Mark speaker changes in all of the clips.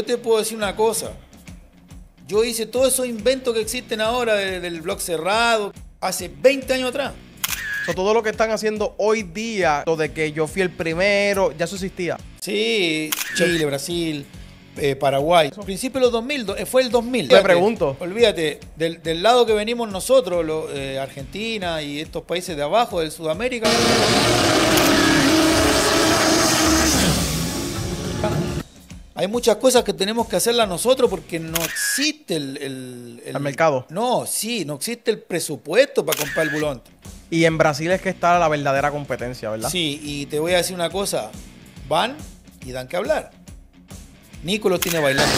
Speaker 1: Yo te puedo decir una cosa. Yo hice todos esos inventos que existen ahora del blog
Speaker 2: cerrado hace 20 años atrás. todo lo que están haciendo hoy día, lo de que yo fui el primero, ya eso existía. Sí, Chile, Brasil, eh,
Speaker 1: Paraguay. Al principio de los 2000, eh, fue el 2000. Te pregunto. Olvídate, del, lado que venimos nosotros, eh, Argentina y estos países de abajo, del Sudamérica. hay muchas cosas que tenemos que hacerla nosotros porque no existe el, el, mercado. No, sí, no existe el presupuesto para comprar el bulón. Y en Brasil es que está la verdadera competencia, ¿verdad? Sí, y te voy a decir una cosa. Van y dan que hablar. Nicolás tiene bailar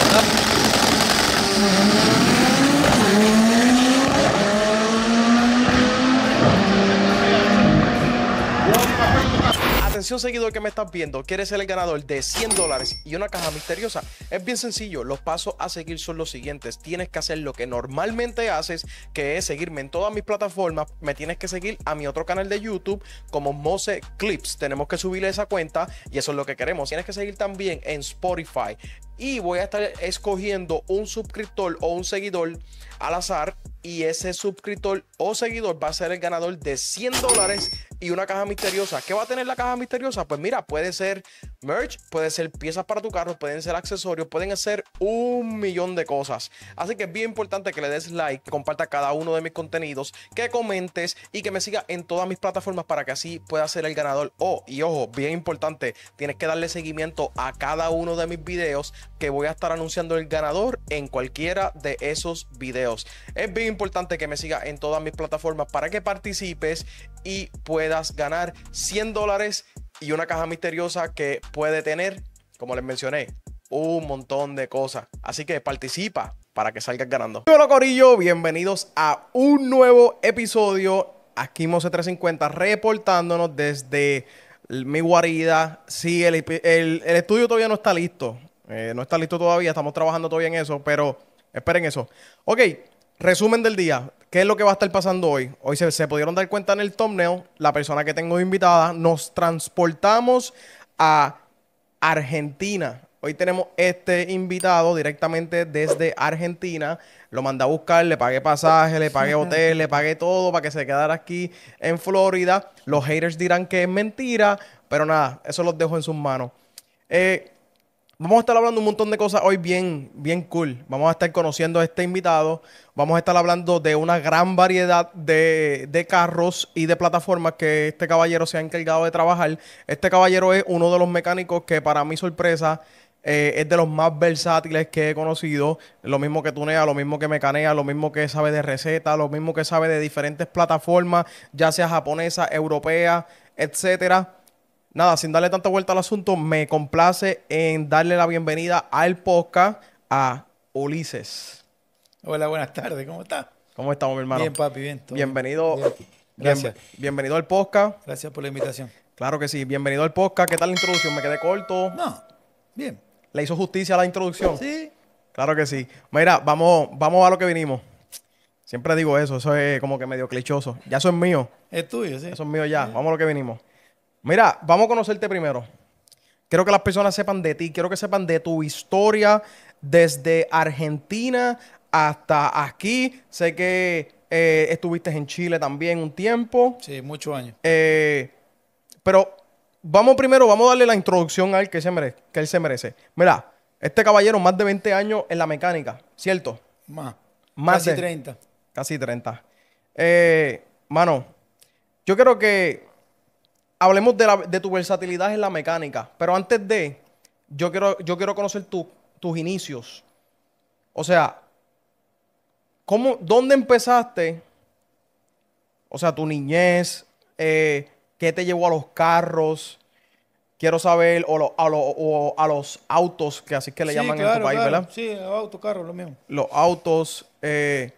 Speaker 2: seguidor que me estás viendo, quieres ser el ganador de 100 dólares y una caja misteriosa. Es bien sencillo, los pasos a seguir son los siguientes. Tienes que hacer lo que normalmente haces, que es seguirme en todas mis plataformas. Me tienes que seguir a mi otro canal de YouTube como Mose Clips. Tenemos que subirle esa cuenta y eso es lo que queremos. Tienes que seguir también en Spotify, y voy a estar escogiendo un suscriptor o un seguidor al azar y ese suscriptor o seguidor va a ser el ganador de 100 dólares y una caja misteriosa. ¿Qué va a tener la caja misteriosa? Pues mira, puede ser merch, puede ser piezas para tu carro, pueden ser accesorios, pueden ser un millón de cosas. Así que es bien importante que le des like, que compartas cada uno de mis contenidos, que comentes y que me sigas en todas mis plataformas para que así pueda ser el ganador. O oh, y ojo, bien importante, tienes que darle seguimiento a cada uno de mis videos que voy a estar anunciando el ganador en cualquiera de esos videos. Es bien importante que me sigas en todas mis plataformas para que participes y puedas ganar 100 dólares y una caja misteriosa que puede tener, como les mencioné, un montón de cosas. Así que participa para que salgas ganando. Hola Corillo, bienvenidos a un nuevo episodio aquí Mose350 reportándonos desde mi guarida. si el, estudio todavía no está listo. Eh, no está listo todavía, estamos trabajando todavía en eso, pero esperen eso. Ok, resumen del día. ¿Qué es lo que va a estar pasando hoy? Hoy se, pudieron dar cuenta en el thumbnail, la persona que tengo invitada, nos transportamos a Argentina. Hoy tenemos este invitado directamente desde Argentina. Lo mandé a buscar, le pagué pasaje, le pagué hotel, le pagué todo para que se quedara aquí en Florida. Los haters dirán que es mentira, pero nada, eso los dejo en sus manos. Eh, Vamos a estar hablando un montón de cosas hoy bien, bien cool. Vamos a estar conociendo a este invitado. Vamos a estar hablando de una gran variedad de, carros y de plataformas que este caballero se ha encargado de trabajar. Este caballero es uno de los mecánicos que para mi sorpresa eh, es de los más versátiles que he conocido. Lo mismo que tunea, lo mismo que mecanea, lo mismo que sabe de recetas, lo mismo que sabe de diferentes plataformas, ya sea japonesa, europea, etcétera nada, sin darle tanta vuelta al asunto, me complace en darle la bienvenida al podcast a Ulises. Hola, buenas tardes, ¿cómo estás? ¿Cómo estamos, mi hermano? Bien, papi, bien. bienvenido. Gracias. bienvenido al podcast. Gracias por la invitación. Claro que sí, bienvenido al podcast. ¿Qué tal la introducción? ¿Me quedé corto? No, bien. ¿Le hizo justicia a la introducción? Sí. Claro que sí. Mira, vamos, vamos a lo que vinimos. Siempre digo eso, eso es como que medio clichoso. Ya eso es mío. Es tuyo, sí. Eso es mío ya. Vamos a lo que vinimos. Mira, vamos a conocerte primero. Quiero que las personas sepan de ti, quiero que sepan de tu historia desde Argentina hasta aquí. Sé que eh, estuviste en Chile también un tiempo.
Speaker 1: Sí, muchos años.
Speaker 2: Eh, pero vamos primero, vamos a darle la introducción a él que, se merece, que él se merece. Mira, este caballero más de 20 años en la mecánica, ¿cierto? Más. más casi de, 30. Casi 30. Eh, mano, yo creo que hablemos de, tu versatilidad en la mecánica, pero antes de, yo quiero, yo quiero conocer tus inicios. O sea, ¿dónde empezaste? O sea, tu niñez, eh, ¿qué te llevó a los carros? Quiero saber, o, a, los autos, que así que le llaman en tu país, ¿verdad?
Speaker 1: Sí, autos, carros, lo mismo.
Speaker 2: Los autos. Eh,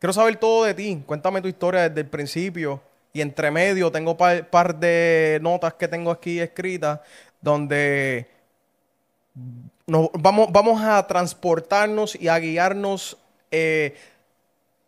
Speaker 2: quiero saber todo de ti. Cuéntame tu historia desde el principio. Y entre medio tengo un par, de notas que tengo aquí escritas donde nos, vamos, vamos a transportarnos y a guiarnos eh,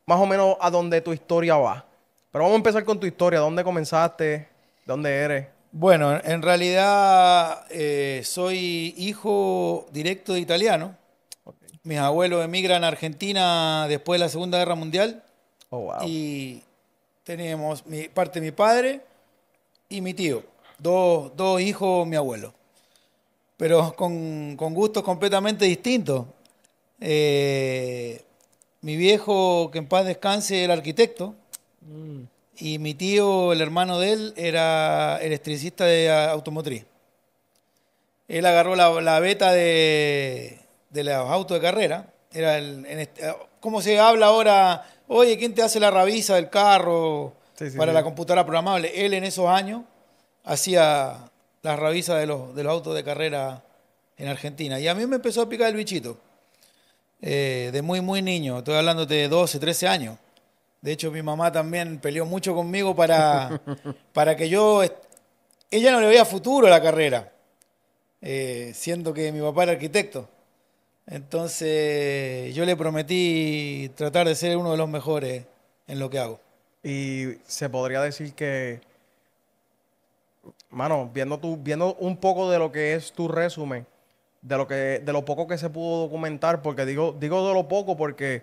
Speaker 2: más o menos a donde tu historia va. Pero vamos a empezar con tu historia. ¿Dónde comenzaste? ¿Dónde eres? Bueno, en realidad eh, soy hijo directo de italiano.
Speaker 1: Okay. Mis abuelos emigran a Argentina después de la Segunda Guerra Mundial. Oh, wow. Y Teníamos mi, parte de mi padre y mi tío, dos, hijos, mi abuelo, pero con, gustos completamente distintos. Eh, mi viejo, que en paz descanse, era arquitecto, mm. y mi tío, el hermano de él, era electricista de automotriz. Él agarró la, beta de, los autos de carrera. Era este, ¿Cómo se habla ahora oye, ¿quién te hace la ravisa del carro para la computadora programable? Él en esos años hacía la ravisas de los, de los autos de carrera en Argentina. Y a mí me empezó a picar el bichito. Eh, de muy, muy niño. Estoy hablando de 12, 13 años. De hecho, mi mamá también peleó mucho conmigo para, para que yo... Ella no le veía futuro a la carrera, eh, siendo que mi papá era arquitecto. Entonces yo le prometí tratar de ser uno de los mejores en
Speaker 2: lo que hago. Y se podría decir que, mano, viendo, tu, viendo un poco de lo que es tu resumen, de lo, que, de lo poco que se pudo documentar, porque digo, digo de lo poco porque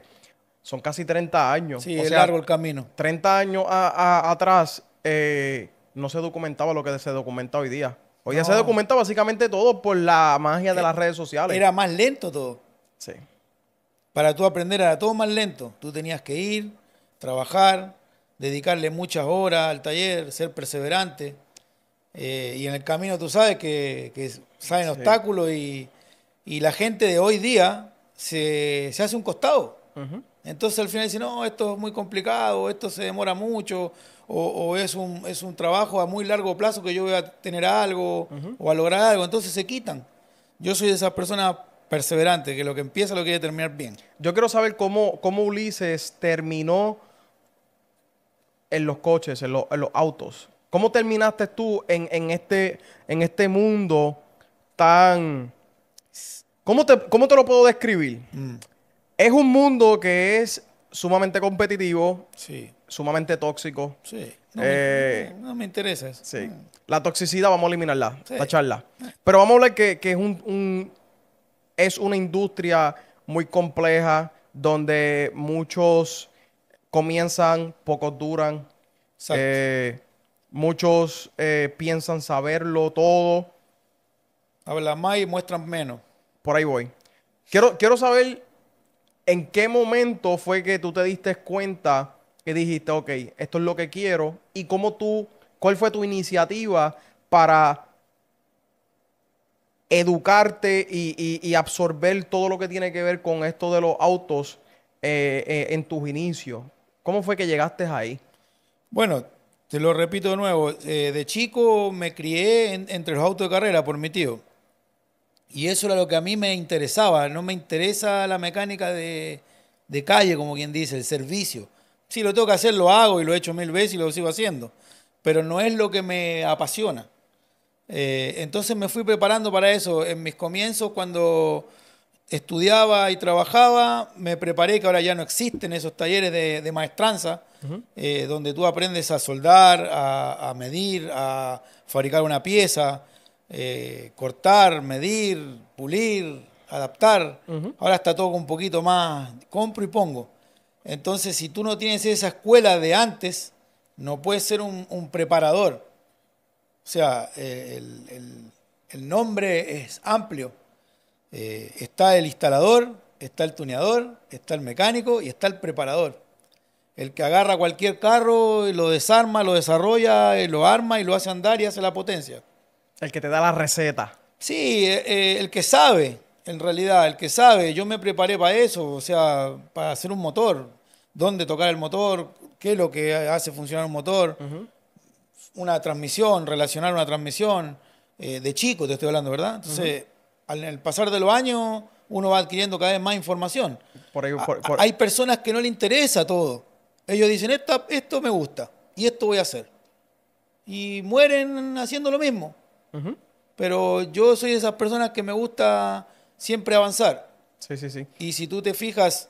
Speaker 2: son casi 30 años. Sí, es largo el camino. 30 años atrás eh, no se documentaba lo que se documenta hoy día. Hoy ya se documenta básicamente todo por la magia de eh, las redes sociales. Era más lento todo.
Speaker 1: Sí. Para tú aprender era todo más lento. Tú tenías que ir, trabajar, dedicarle muchas horas al taller, ser perseverante. Eh, y en el camino tú sabes que, salen obstáculos y, la gente de hoy día se, hace un costado. Entonces al final dice, no, esto es muy complicado, esto se demora mucho, o, es, un, es un trabajo a muy largo plazo que yo voy a tener algo o a lograr algo, entonces se quitan. Yo soy de esas personas perseverante, que lo que empieza lo quiere terminar bien.
Speaker 2: Yo quiero saber cómo, cómo Ulises terminó en los coches, en, en los autos. ¿Cómo terminaste tú en, en, este, en este mundo tan... ¿Cómo te, cómo te lo puedo describir? Mm. Es un mundo que es sumamente competitivo. Sí sumamente tóxico. Sí. No, me, eh,
Speaker 1: interesa eso.
Speaker 2: Sí. Mm. La toxicidad vamos a eliminarla, la charla. Eh. Pero vamos a hablar que, es, un, es una industria muy compleja donde muchos comienzan, pocos duran. Eh, muchos piensan saberlo todo. Hablan más y muestran menos. Por ahí voy. Quiero, quiero saber en qué momento fue que tú te diste cuenta que dijiste, ok, esto es lo que quiero? ¿Y cómo tú, cuál fue tu iniciativa para educarte y, absorber todo lo que tiene que ver con esto de los autos eh, eh, en tus inicios? ¿Cómo fue que llegaste ahí?
Speaker 1: Bueno, te lo repito de nuevo, eh, de chico me crié entre los autos de carrera por mi tío. Y eso era lo que a mí me interesaba. No me interesa la mecánica de calle, como quien dice, el servicio. Si lo tengo que hacer, lo hago y lo he hecho mil veces y lo sigo haciendo. Pero no es lo que me apasiona. Eh, entonces me fui preparando para eso. En mis comienzos, cuando estudiaba y trabajaba, me preparé, que ahora ya no existen esos talleres de, maestranza, eh, donde tú aprendes a soldar, a, medir, a fabricar una pieza, eh, cortar, medir, pulir, adaptar. Ahora está todo un poquito más compro y pongo. Entonces, si tú no tienes esa escuela de antes, no puedes ser un, preparador. O sea, eh, el, nombre es amplio. Eh, está el instalador, está el tuneador, está el mecánico y está el preparador. El que agarra cualquier carro y lo desarma, lo desarrolla, eh, lo arma y lo hace andar y hace la potencia. El
Speaker 2: que te da la receta.
Speaker 1: Sí, el que sabe en realidad, el que sabe, yo me preparé para eso, o sea, para hacer un motor, dónde tocar el motor, qué es lo que hace funcionar un motor, una transmisión, relacionar una transmisión, eh, de chico te estoy hablando, ¿verdad? Entonces, al, pasar de los años, uno va adquiriendo cada vez más información. Por Hay personas que no le interesa todo. Ellos dicen, esto me gusta y esto voy a hacer. Y mueren haciendo lo mismo. Pero yo soy de esas personas que me gusta siempre avanzar. Sí, sí, sí. Y si tú te fijas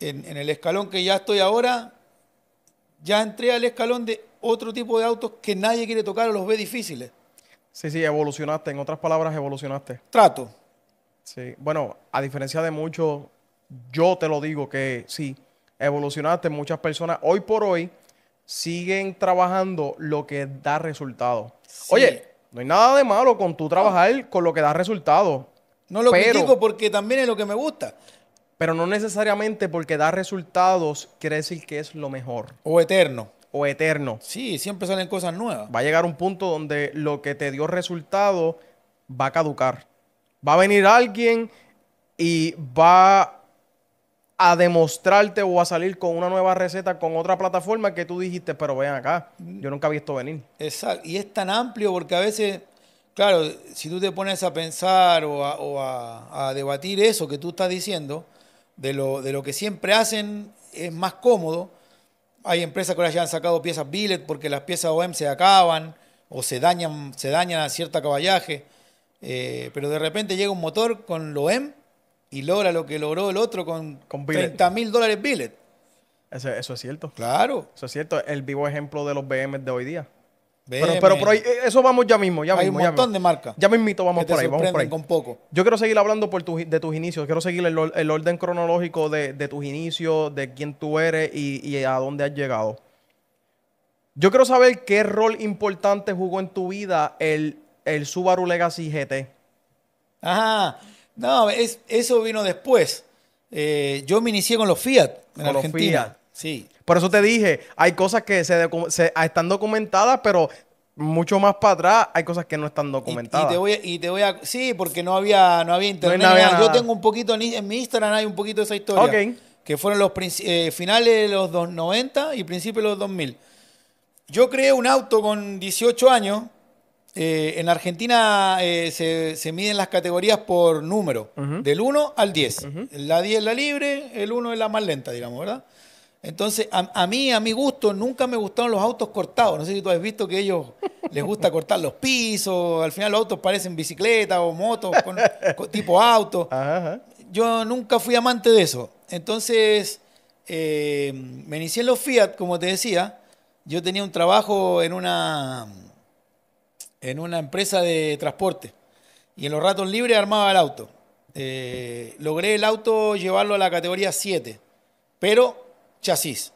Speaker 1: en, el escalón que ya estoy ahora,
Speaker 2: ya entré al escalón de otro tipo de autos que nadie quiere tocar o los ve difíciles. Sí, sí, evolucionaste. En otras palabras, evolucionaste. Trato. Sí, bueno, a diferencia de muchos, yo te lo digo que sí, evolucionaste. Muchas personas hoy por hoy siguen trabajando lo que da resultado. Oye, no hay nada de malo con tú trabajar con lo que da resultado. No lo critico
Speaker 1: porque también
Speaker 2: es lo que me gusta. Pero no necesariamente porque da resultados quiere decir que es lo mejor. O eterno. O eterno. Sí, siempre salen cosas nuevas. Va a llegar un punto donde lo que te dio resultado va a caducar. Va a venir alguien y va a demostrarte o a salir con una nueva receta con otra plataforma que tú dijiste, pero vean acá, yo nunca he visto venir.
Speaker 1: Exacto, y es tan amplio porque a veces Claro, si tú te pones a pensar o a, debatir eso que tú estás diciendo, de lo, de lo, que siempre hacen, es más cómodo. Hay empresas que ahora ya han sacado piezas billet porque las piezas OEM se acaban o se dañan, se dañan a cierto caballaje. Eh, pero de repente llega un motor con lo OEM
Speaker 2: y logra lo que logró el otro con, 30 mil dólares billet. Eso, eso, es cierto. Claro. Eso es cierto. El vivo ejemplo de los BM de hoy día. Pero, por eh, eso vamos ya mismo, ya Hay un montón de marcas. Ya vamos por ahí, vamos por ahí. Con poco. Yo quiero seguir hablando por de tus inicios, quiero seguir el, orden cronológico de, tus inicios, de quién tú eres y, a dónde has llegado. Yo quiero saber qué rol importante jugó en tu vida el, el Subaru Legacy GT. Ajá. No, es, eso vino
Speaker 1: después. Eh, yo me inicié con los Fiat
Speaker 2: en Argentina. Sí. Por eso te dije, hay cosas que se, ah, están documentadas, pero mucho más para atrás hay cosas que no están documentadas. Y, te,
Speaker 1: voy y te voy a, Sí, porque no había, no había internet. Yo tengo un poquito en, mi Instagram, hay un poquito de esa historia. Que fueron los eh, finales de los 90 y principios de los 2000. Yo creé un auto con 18 años. Eh, en Argentina eh, se, miden las categorías por número, del 1 al 10. La 10 es la libre, el 1 es la más lenta, digamos, ¿verdad? Entonces, a, mí, a mi gusto, nunca me gustaron los autos cortados. No sé si tú has visto que a ellos les gusta cortar los pisos. Al final los autos parecen bicicleta o motos tipo auto. Yo nunca fui amante de eso. Entonces, eh, me inicié en los Fiat, como te decía. Yo tenía un trabajo en una, en una empresa de transporte. Y en los ratos libres armaba el auto. Eh, logré el auto llevarlo a la categoría 7. Pero chasis,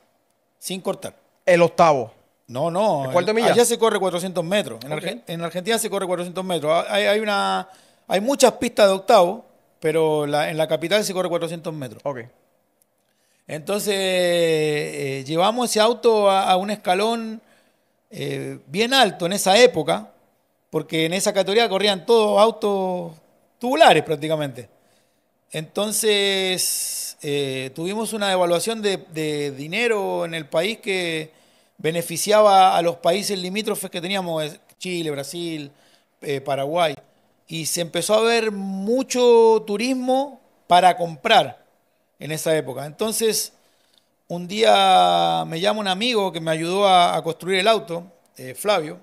Speaker 1: sin cortar.
Speaker 2: El octavo. No, no. ¿El cuarto Allá se
Speaker 1: corre 400 metros. En, Argentina se corre 400 metros. Hay, una, hay muchas pistas de octavo, pero en la capital se corre 400 metros. Ok. Entonces, eh, llevamos ese auto a, un escalón eh, bien alto en esa época, porque en esa categoría corrían todos autos tubulares prácticamente. Entonces, eh, tuvimos una devaluación de, dinero en el país que beneficiaba a los países limítrofes que teníamos, Chile, Brasil, eh, Paraguay, y se empezó a ver mucho turismo para comprar en esa época. Entonces, un día me llama un amigo que me ayudó a, construir el auto, eh, Flavio,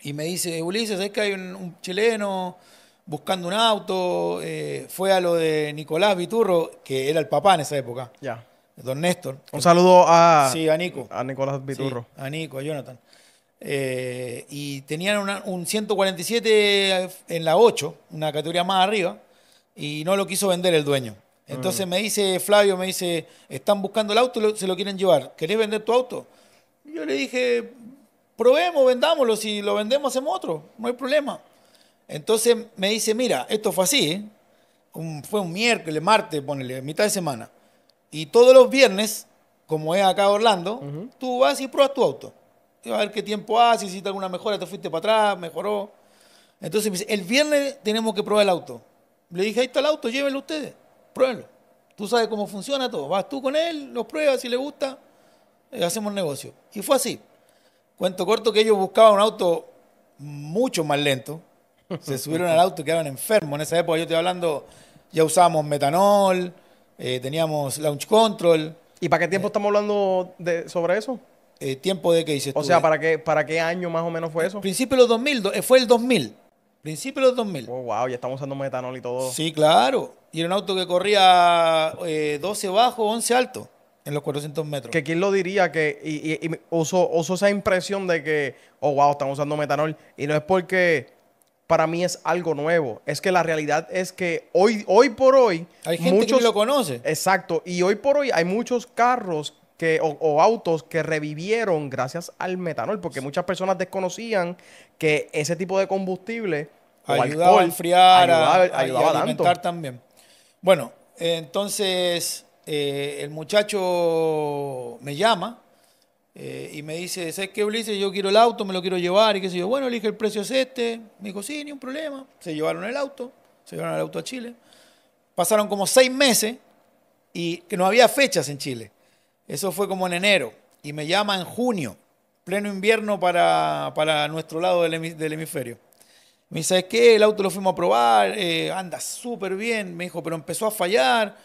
Speaker 1: y me dice, Ulises, es que hay un chileno buscando un auto, eh, fue a lo de Nicolás Viturro, que era el papá en esa época. Ya. Don Néstor.
Speaker 2: Un saludo a, sí,
Speaker 1: a, Nico. A Nicolás Viturro. a Nico, a Jonathan. Eh, y tenían un 147 en la 8, una categoría más arriba, y no lo quiso vender el dueño. Entonces mm. me dice Flavio, me dice, están buscando el auto se lo quieren llevar. ¿Querés vender tu auto? yo le dije, probemos, vendámoslo, si lo vendemos hacemos otro, no hay problema. Entonces me dice, mira, esto fue así, ¿eh? fue un miércoles, martes, ponele, mitad de semana. Y todos los viernes, como es acá Orlando, tú vas y pruebas tu auto. Y vas a ver qué tiempo hace, si hiciste alguna mejora, te fuiste para atrás, mejoró. Entonces me dice, el viernes tenemos que probar el auto. Le dije, ahí está el auto, llévenlo ustedes, pruébenlo. Tú sabes cómo funciona todo. Vas tú con él, lo pruebas, si le gusta, eh, hacemos negocio. Y fue así. Cuento corto que ellos buscaban un auto mucho más lento, se subieron al auto y quedaron enfermos. En esa época yo estoy hablando, ya usábamos metanol, eh, teníamos launch control. ¿Y para qué tiempo eh, estamos hablando de,
Speaker 2: sobre eso? Eh, ¿Tiempo de que dices O sea, ¿para qué, ¿para qué año más o menos fue eso? Principio de los 2000, fue el 2000. Principio de los 2000. Oh, wow, ya estamos usando metanol y todo. Sí, claro. Y era un auto que corría 12 bajo, 11 alto en los 400 metros. Que quién lo diría que y, uso, esa impresión de que, oh, wow, estamos usando metanol. Y no es porque para mí es algo nuevo. Es que la realidad es que hoy, hoy por hoy... Hay muchos, lo conoce. Exacto. Y hoy por hoy hay muchos carros que, o, autos que revivieron gracias al metanol, porque muchas personas desconocían que ese tipo de combustible... ayudaba a enfriar, ayudaba, a, alimentar también.
Speaker 1: Bueno, entonces eh, el muchacho me llama eh, y me dice, ¿sabes qué, Ulises? Yo quiero el auto, me lo quiero llevar. Y qué sé yo, bueno, elige el precio es este. Me dijo, sí, ni un problema. Se llevaron el auto, se llevaron el auto a Chile. Pasaron como seis meses y que no había fechas en Chile. Eso fue como en enero. Y me llama en junio, pleno invierno para, para nuestro lado del, hemisferio. Me dice, ¿sabes qué? El auto lo fuimos a probar, eh, anda súper bien. Me dijo, pero empezó a fallar.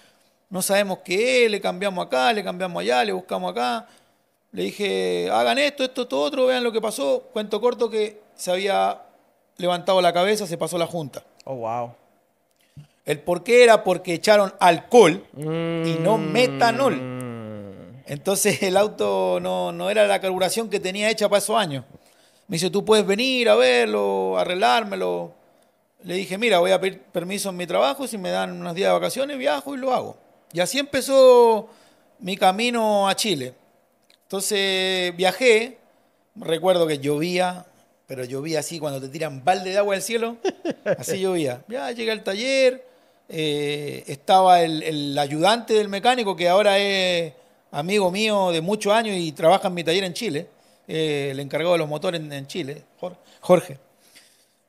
Speaker 1: No sabemos qué le cambiamos acá, le cambiamos allá, le buscamos acá le dije, hagan esto, esto, todo otro, vean lo que pasó. Cuento corto que se había levantado la cabeza, se pasó la junta. Oh, wow. El por qué era porque echaron alcohol y no mm. metanol. Entonces el auto no, no, era la carburación que tenía hecha para esos años. Me dice, tú puedes venir a verlo, arreglármelo. Le dije, mira, voy a pedir permiso en mi trabajo, si me dan unos días de vacaciones, viajo y lo hago. Y así empezó mi camino a Chile. Entonces viajé, recuerdo que llovía, pero llovía así, cuando te tiran balde de agua del cielo, así llovía. Ya llegué al taller, eh, estaba el, ayudante del mecánico, que ahora es amigo mío de muchos años y trabaja en mi taller en Chile, eh, el encargado de los motores en, Chile, Jorge.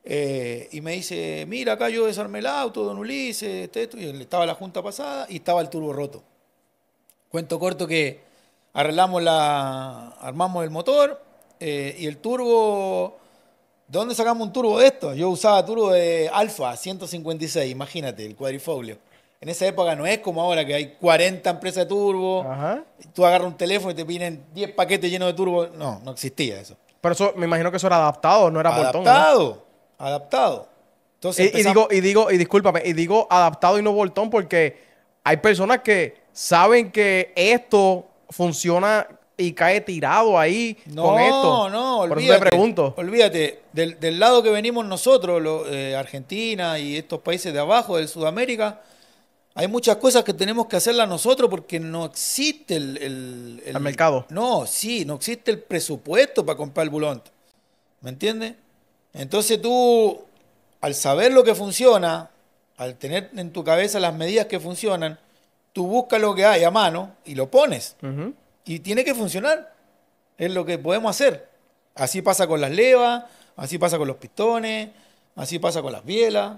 Speaker 1: Eh, y me dice, mira, acá yo desarmé el auto, don Ulises, este, Y estaba la junta pasada y estaba el turbo roto. Cuento corto que arreglamos la, armamos el motor eh, y el turbo. ¿De dónde sacamos un turbo de esto? Yo usaba turbo de Alfa 156, imagínate, el cuadrifoglio. En esa época no es como ahora que hay 40 empresas de turbo, tú agarras un teléfono y te vienen 10 paquetes llenos de turbo.
Speaker 2: No, no existía eso. Pero eso, me imagino que eso era adaptado, no era voltón, Adaptado, adaptado. Entonces, y, digo, y digo, y discúlpame, y digo adaptado y no voltón porque hay personas que saben que esto funciona y cae tirado ahí no, con esto. No, no, Por eso te pregunto.
Speaker 1: Olvídate, del, lado que venimos nosotros, eh, Argentina y estos países de abajo, del Sudamérica, hay muchas cosas que tenemos que hacerlas nosotros porque no existe el, el, el, mercado. No, sí, no existe el presupuesto para comprar el bulón. ¿Me entiendes? Entonces tú, al saber lo que funciona, al tener en tu cabeza las medidas que funcionan, tú buscas lo que hay a mano y lo pones. Y tiene que funcionar. Es lo que podemos hacer. Así pasa con las levas, así pasa con los pistones, así pasa con las bielas,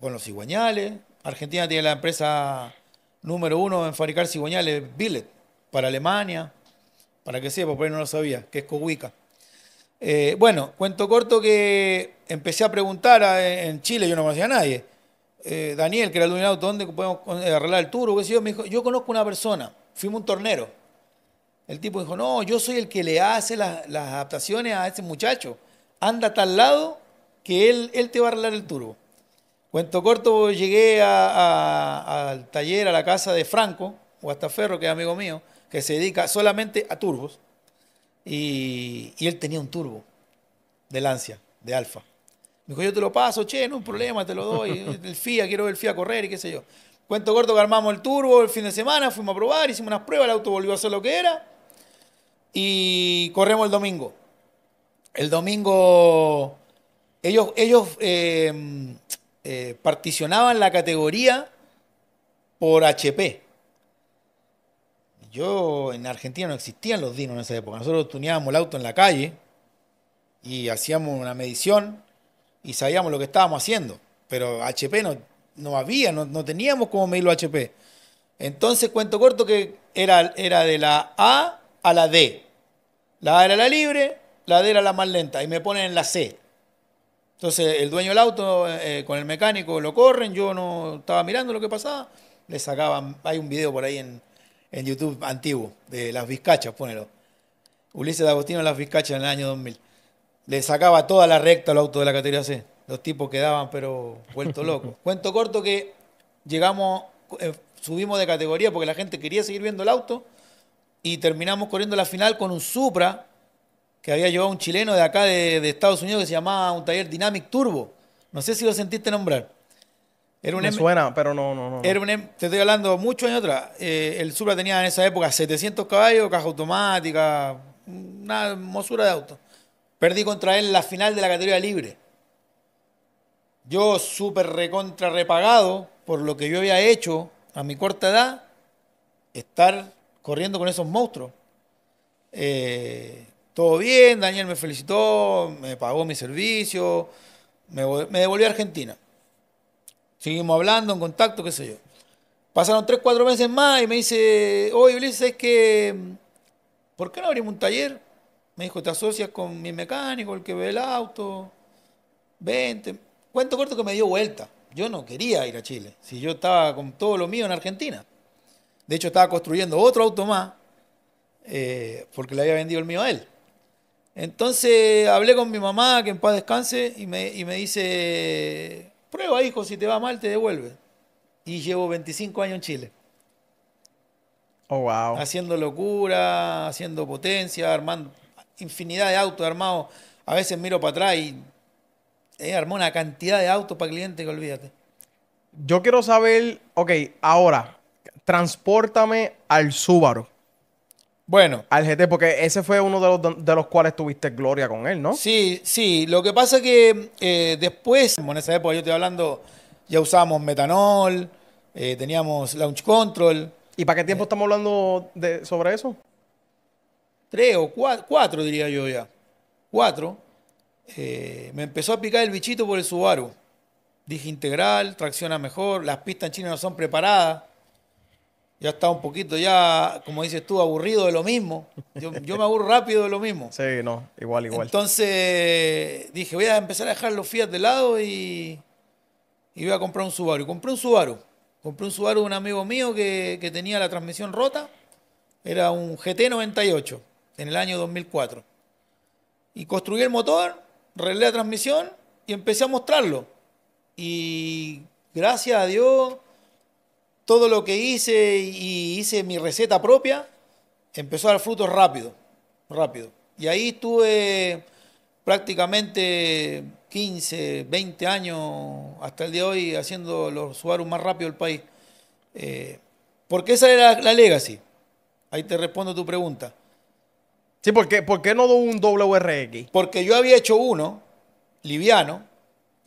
Speaker 1: con los cigüeñales. Argentina tiene la empresa número uno en fabricar cigüeñales, Billet, para Alemania, para que sepa, por ahí no lo sabía, que es Cowica. Eh, bueno, cuento corto que empecé a preguntar en Chile, yo no conocía a nadie. Eh, Daniel, que era el dueño ¿dónde podemos eh, arreglar el turbo? yo? Me dijo, yo conozco una persona, fuimos un tornero. El tipo dijo, no, yo soy el que le hace las, adaptaciones a ese muchacho. Anda tal lado que él, él te va a arreglar el turbo. Cuento corto, llegué al taller, a la casa de Franco, Guastaferro, que es amigo mío, que se dedica solamente a turbos. y él tenía un turbo de Lancia, de Alfa dijo, yo te lo paso, che, no hay problema, te lo doy. El FIA, quiero ver el FIA correr y qué sé yo. Cuento corto que armamos el turbo el fin de semana, fuimos a probar, hicimos unas pruebas, el auto volvió a ser lo que era. Y corremos el domingo. El domingo ellos, ellos eh, eh, particionaban la categoría por HP. Yo en Argentina no existían los dinos en esa época. Nosotros tuneábamos el auto en la calle y hacíamos una medición y sabíamos lo que estábamos haciendo, pero HP no, no había, no, teníamos cómo medirlo HP. Entonces, cuento corto que era, era de la A a la D. La A era la libre, la D era la más lenta y me ponen en la C. Entonces el dueño del auto eh, eh, con el mecánico lo corren, yo no estaba mirando lo que pasaba, le sacaban, hay un video por ahí en, YouTube antiguo de las vizcachas, ponelo. Ulises de Agostino las vizcachas en el año 2000. Le sacaba toda la recta al auto de la categoría C. Los tipos quedaban, pero vuelto locos. Cuento corto que llegamos, eh, subimos de categoría porque la gente quería seguir viendo el auto y terminamos corriendo la final con un Supra que había llevado un chileno de acá de, Estados Unidos que se llamaba un taller Dynamic Turbo. No sé si lo sentiste nombrar.
Speaker 2: Era un Me suena, pero no, no,
Speaker 1: no. Era un M te estoy hablando mucho años atrás. Eh, el Supra tenía en esa época 700 caballos, caja automática, una hermosura de auto. Perdí contra él la final de la categoría libre. Yo súper recontra repagado por lo que yo había hecho a mi corta edad, estar corriendo con esos monstruos. Eh, todo bien, Daniel me felicitó, me pagó mi servicio, me, devolvió a Argentina. Seguimos hablando, en contacto, qué sé yo. Pasaron tres, cuatro meses más y me dice, oye Ulises, es que, ¿por qué no abrimos un taller? Me dijo, te asocias con mi mecánico, el que ve el auto, vente. Cuento corto que me dio vuelta. Yo no quería ir a Chile, si yo estaba con todo lo mío en Argentina. De hecho, estaba construyendo otro auto más, eh, porque le había vendido el mío a él. Entonces hablé con mi mamá, que en paz descanse, y me, y me dice, prueba hijo, si te va mal te devuelve. Y llevo 25 años en Chile. Oh, wow. Haciendo locura, haciendo potencia, armando, infinidad de autos armados. A veces miro para atrás y eh, armó una cantidad de autos para clientes que olvídate.
Speaker 2: Yo quiero saber, ok, ahora, transportame al Subaru. Bueno. Al GT, porque ese fue uno de los, de los cuales tuviste gloria con él, ¿no?
Speaker 1: Sí, sí. Lo que pasa que eh, después, en esa época yo estoy hablando,
Speaker 2: ya usábamos metanol, eh, teníamos
Speaker 1: launch control. ¿Y para qué tiempo estamos hablando de, sobre eso? tres o cuatro, diría yo ya, cuatro, eh, me empezó a picar el bichito por el Subaru. Dije integral, tracciona mejor, las pistas en China no son preparadas. Ya estaba un poquito ya, como dices tú, aburrido de lo mismo. Yo, me aburro rápido de lo mismo. Sí, no, igual, igual. Entonces dije, voy a empezar a dejar los Fiat de lado y, y voy a comprar un Subaru. compré un Subaru. Compré un Subaru de un amigo mío que, que tenía la transmisión rota. Era un GT98 en el año 2004. Y construí el motor, relé la transmisión y empecé a mostrarlo. Y gracias a Dios, todo lo que hice y hice mi receta propia, empezó a dar frutos rápido, rápido. Y ahí estuve prácticamente 15, 20 años hasta el día de hoy haciendo los Subaru más rápido del país. Eh, porque esa era la legacy. Ahí te respondo tu pregunta. Sí, ¿por qué, ¿por qué no un WRX? Porque yo había hecho uno, liviano,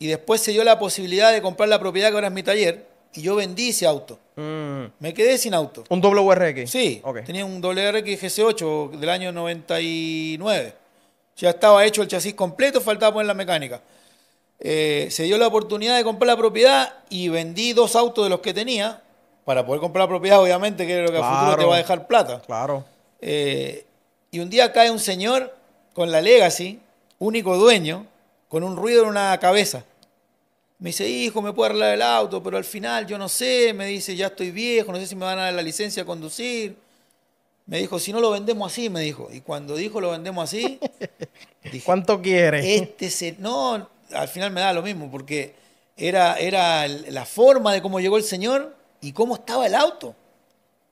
Speaker 1: y después se dio la posibilidad de comprar la propiedad que ahora es mi taller, y yo vendí ese auto. Mm. Me quedé sin auto. ¿Un
Speaker 2: WRX?
Speaker 1: Sí, tenía un WRX GC8 del año 99. Ya estaba hecho el chasis completo, faltaba poner la mecánica. Eh, se dio la oportunidad de comprar la propiedad y vendí dos autos de los que tenía para poder comprar la propiedad, obviamente, que es lo que a futuro te va a dejar plata. Claro. Eh, y un día cae un señor con la Legacy, único dueño, con un ruido en una cabeza. Me dice, hijo, me puede arreglar el auto, pero al final yo no sé. Me dice, ya estoy viejo, no sé si me van a dar la licencia a conducir. Me dijo, si no lo vendemos así, me dijo. Y cuando dijo lo vendemos así,
Speaker 2: ¿cuánto quiere?
Speaker 1: Este No, al final me da lo mismo, porque era, era la forma de cómo llegó el señor y cómo estaba el auto.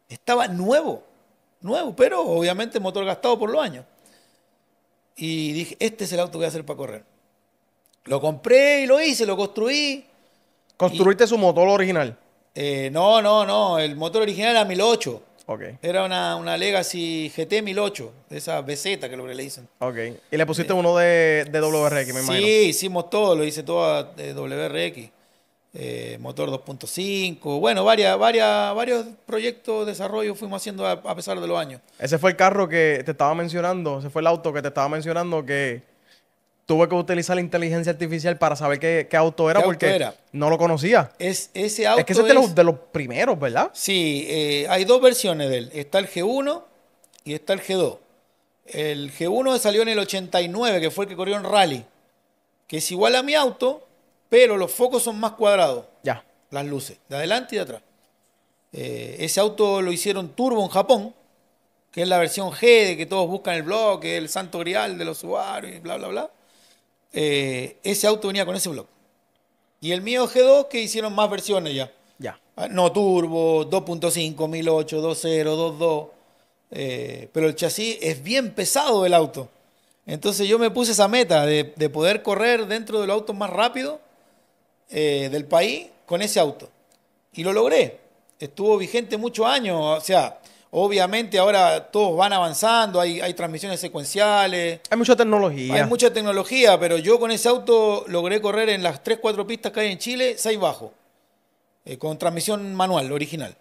Speaker 1: Estaba nuevo nuevo, pero obviamente motor gastado por los años. Y dije, este es el auto que voy a hacer para correr. Lo compré y lo hice, lo construí. ¿Construiste su motor original? Eh, no, no, no. El motor
Speaker 2: original era 1008. Okay.
Speaker 1: Era una, una, Legacy GT 1008, de esa BZ que lo le
Speaker 2: dicen. Ok. ¿Y le pusiste uno de, WRX, me imagino? Sí,
Speaker 1: hicimos todo, lo hice todo de WRX. Eh, motor 2.5, bueno, varias, varios proyectos de desarrollo fuimos haciendo a, pesar de los años.
Speaker 2: Ese fue el carro que te estaba mencionando, ese fue el auto que te estaba mencionando que tuve que utilizar la inteligencia artificial para saber qué, auto era porque no lo conocía. Es, ese auto es que ese es de los, de los primeros, ¿verdad?
Speaker 1: Sí, eh, hay dos versiones de él, está el G1 y está el G2. El G1 salió en el 89, que fue el que corrió en rally, que es igual a mi auto, pero los focos son más cuadrados. Ya. Las luces, de adelante y de atrás. Eh, ese auto lo hicieron turbo en Japón, que es la versión G de que todos buscan el bloque, el santo grial de los Subaru y bla, bla, bla. Eh, ese auto venía con ese blog. Y el mío G2 que hicieron más versiones ya. Ya. Ah, no turbo, 2.5, 1008, 2.0, 2.2. pero el chasis es bien pesado el auto. Entonces yo me puse esa meta de poder correr dentro del auto más rápido eh, del país con ese auto. Y lo logré. Estuvo vigente muchos años. O sea, obviamente ahora todos van avanzando, hay, transmisiones secuenciales.
Speaker 2: Hay mucha tecnología. Hay
Speaker 1: mucha tecnología, pero yo con ese auto logré correr en las 3, 4 pistas que hay en Chile, 6 bajo. Eh, con transmisión manual, original.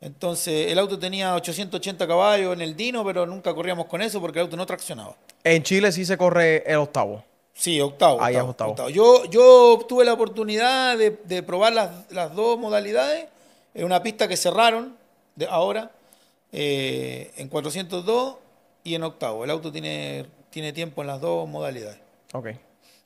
Speaker 1: Entonces, el auto tenía 880 caballos en el Dino, pero nunca corríamos con eso porque el auto no traccionaba.
Speaker 2: En Chile sí se corre el octavo. Sí, octavo. Ahí octavo, octavo.
Speaker 1: Yo, yo tuve la oportunidad de, probar las, dos modalidades en una pista que cerraron de ahora eh, en 402 y en octavo. El auto tiene, tiene tiempo en las dos modalidades.
Speaker 2: Ok.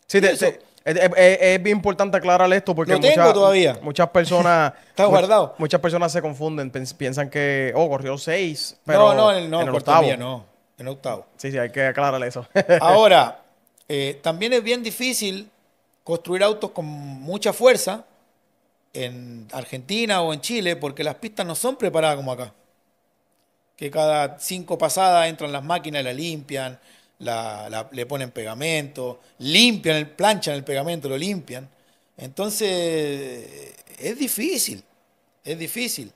Speaker 2: Sí, es, bien importante aclarar esto porque muchas, todavía. muchas personas... Está guardado. Muchas, personas se confunden, piensan que, oh, corrió seis, pero no, no, en no, octavo. no, en octavo. Sí, sí, hay que aclarar eso. Ahora...
Speaker 1: Eh, también es bien difícil construir autos con mucha fuerza en Argentina o en Chile porque las pistas no son preparadas como acá. Que cada cinco pasadas entran las máquinas la limpian, le ponen pegamento, limpian, el, planchan el pegamento,
Speaker 2: lo limpian. Entonces, es difícil, es difícil.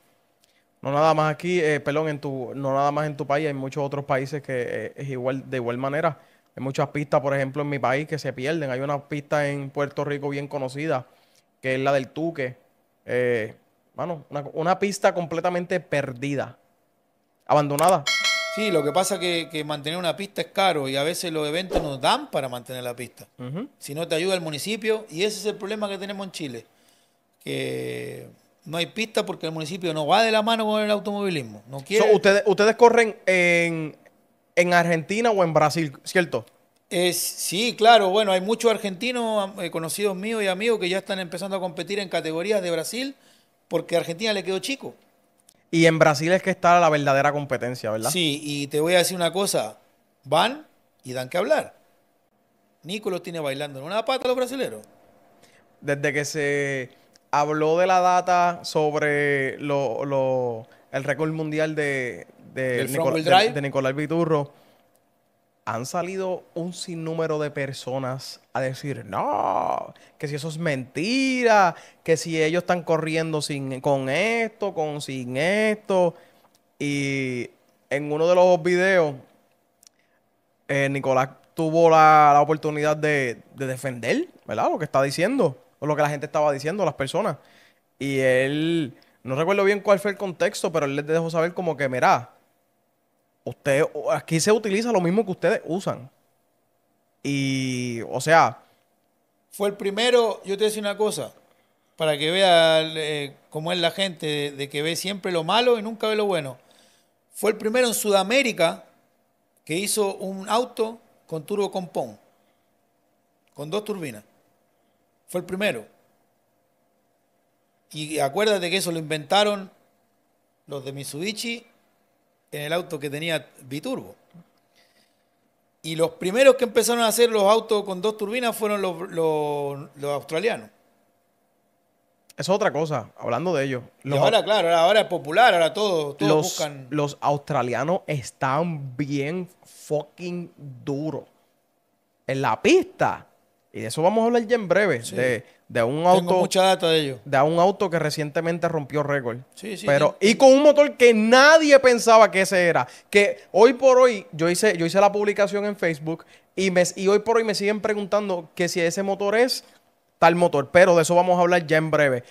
Speaker 2: No nada más aquí, eh, Pelón, en tu, no nada más en tu país, hay muchos otros países que eh, es igual, de igual manera. Hay muchas pistas, por ejemplo, en mi país que se pierden. Hay una pista en Puerto Rico bien conocida, que es la del Tuque. bueno, eh, una, pista completamente perdida, abandonada. Sí, lo que pasa es que,
Speaker 1: mantener una pista es caro y a veces los eventos nos dan para mantener la pista. Si no te ayuda el municipio, y ese es el problema que tenemos en Chile, que no hay pista porque el municipio no va de la mano con el automovilismo.
Speaker 2: No ustedes corren en, en Argentina o en Brasil, ¿cierto?
Speaker 1: sí, claro, bueno, hay muchos argentinos, eh, conocidos míos y amigos, que ya están empezando a competir en categorías de Brasil porque Argentina le quedó chico.
Speaker 2: Y en Brasil es que está la verdadera competencia, ¿verdad?
Speaker 1: Sí, y te voy a decir una cosa, van y
Speaker 2: dan que hablar. Nico tiene bailando
Speaker 1: en una pata los brasileros.
Speaker 2: Desde que se habló de la data sobre el récord mundial de, de, Nicolás, de, han salido un sinnúmero de personas a decir, no, que si eso es mentira, que si ellos están corriendo sin, con esto, con sin esto. Y en uno de los videos, eh, Nicolás tuvo la, oportunidad de, defender, ¿verdad? Lo que está diciendo, o lo que la gente estaba diciendo, las personas. Y él, no recuerdo bien cuál fue el contexto, pero él les dejó saber como que, mira, usted, aquí se utiliza lo mismo que ustedes usan. Y, o sea... Fue el
Speaker 1: primero,
Speaker 2: yo te decía una cosa,
Speaker 1: para que vea eh, cómo es la gente, de, que ve siempre lo malo y nunca ve lo bueno. Fue el primero en Sudamérica que hizo un auto con turbo compón, con dos turbinas. Fue el primero. Y acuérdate que eso lo inventaron los de Mitsubishi en el auto que tenía biturbo. Y los primeros que empezaron a hacer los autos con dos turbinas fueron los, australianos.
Speaker 2: Eso es otra cosa, hablando de ellos. ahora, claro, ahora es popular, ahora todos, los, buscan. Los australianos están bien fucking duros. En la pista. Y de eso vamos a hablar ya en breve de un auto. mucha data de ellos. De un auto que recientemente rompió récord. Sí, sí. Pero, y con un motor que nadie pensaba que ese era. Que hoy por hoy, yo hice, yo hice la publicación en Facebook y, me, y hoy por hoy me siguen preguntando que si ese motor es tal motor. Pero de eso vamos a hablar ya en breve.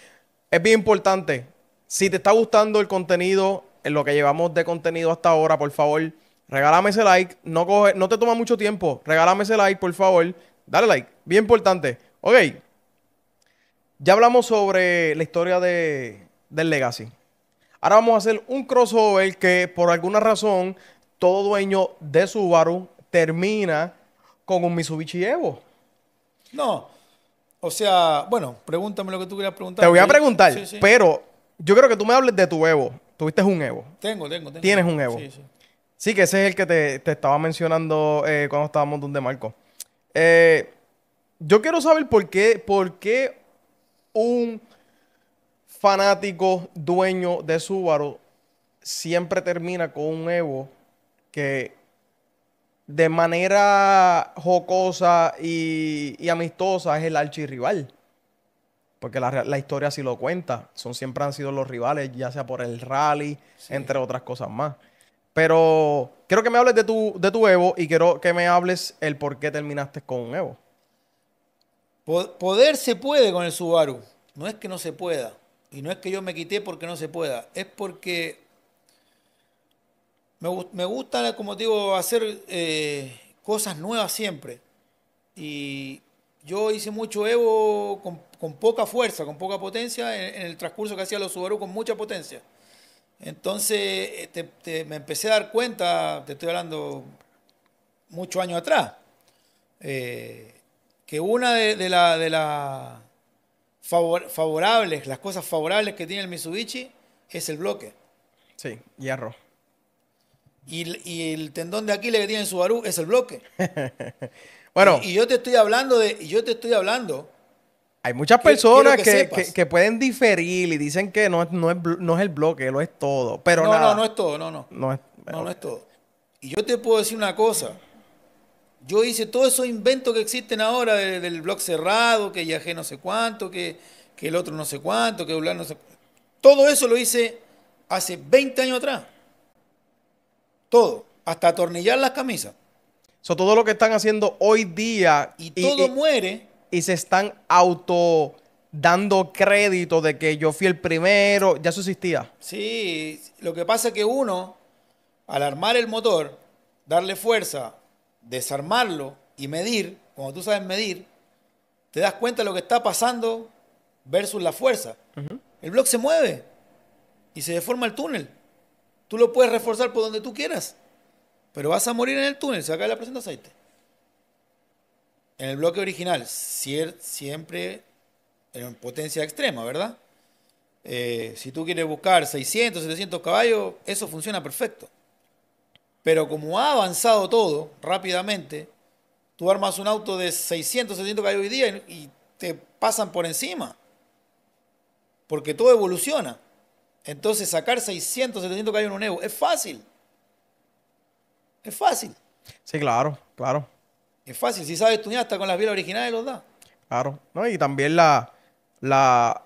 Speaker 2: Es bien importante. Si te está gustando el contenido, en lo que llevamos de contenido hasta ahora, por favor, regálame ese like. No, coge, no te toma mucho tiempo. Regálame ese like, por favor. Dale like. Bien importante. Ok. Ya hablamos sobre la historia de, del Legacy. Ahora vamos a hacer un crossover que por alguna razón todo dueño de Subaru termina con un Mitsubishi Evo.
Speaker 1: No. O sea, bueno, pregúntame lo que tú quieras preguntar. Te voy a preguntar, pero
Speaker 2: yo creo que tú me hables de tu Evo. ¿Tuviste un Evo?
Speaker 1: Tengo, tengo, tengo. ¿Tienes un Evo? Sí,
Speaker 2: sí. Sí, que ese es el que te, estaba mencionando eh, cuando estábamos donde Marco. Eh, yo quiero saber por qué, por qué un fanático dueño de Subaru siempre termina con un Evo que de manera jocosa y, amistosa es el archirrival. Porque la, historia así lo cuenta. Son, siempre han sido los rivales, ya sea por el rally, entre otras cosas más. Pero quiero que me hables de tu, de tu Evo y quiero que me hables el por qué terminaste con un Evo.
Speaker 1: Poder se puede con el Subaru. No es que no se pueda. Y no es que yo me quité porque no se pueda. Es porque me, gusta, como digo, hacer eh, cosas nuevas siempre. Y yo hice mucho Evo con, poca fuerza, con poca potencia, en, el transcurso que hacía los Subaru con mucha potencia. Entonces eh, me empecé a dar cuenta, te estoy hablando muchos años atrás. Eh, que una de, las de favorables, las cosas favorables que tiene el Mitsubishi es el bloque.
Speaker 2: Sí, hierro.
Speaker 1: Y, y el tendón de Aquiles que tiene el Subaru es el bloque.
Speaker 2: bueno. Y,
Speaker 1: yo te estoy hablando de, y yo te estoy hablando. Hay muchas personas que,
Speaker 2: pueden diferir y dicen que no, es, el bloque, lo es todo. Pero no, no, no es
Speaker 1: todo, no, no. No es, no, no es todo. Y yo te puedo decir una cosa. Yo hice todos esos inventos que existen ahora del blog cerrado, que viajé no sé cuánto, que, el otro no sé cuánto, que hablar no sé cuánto. Todo eso lo hice hace 20 años atrás. Todo. Hasta atornillar las camisas.
Speaker 2: So, todo lo que están haciendo hoy día. Y, todo muere. Y se están auto dando crédito de que yo fui el primero. Ya eso existía.
Speaker 1: Sí, lo que pasa es que uno, al armar el motor, darle fuerza, desarmarlo y medir, cuando tú sabes medir, te das cuenta de lo que está pasando versus la fuerza. El bloque se mueve y se deforma el túnel. Tú lo puedes reforzar por donde tú quieras, pero vas a morir en el túnel, se va a caer la presión de aceite. En el bloque original, siempre en potencia extrema, ¿verdad? Eh, si tú quieres buscar 600, 700 caballos, eso funciona perfecto. Pero como ha avanzado todo rápidamente, tú armas un auto de 600, 700 hay hoy día y, te pasan por encima. Porque todo evoluciona. Entonces sacar 600, 700 caballos en un Evo es fácil. Es fácil.
Speaker 2: Sí, claro, claro.
Speaker 1: Es fácil. Si sabes tú ya, hasta con las vías originales los da.
Speaker 2: Claro. No, y también la, la,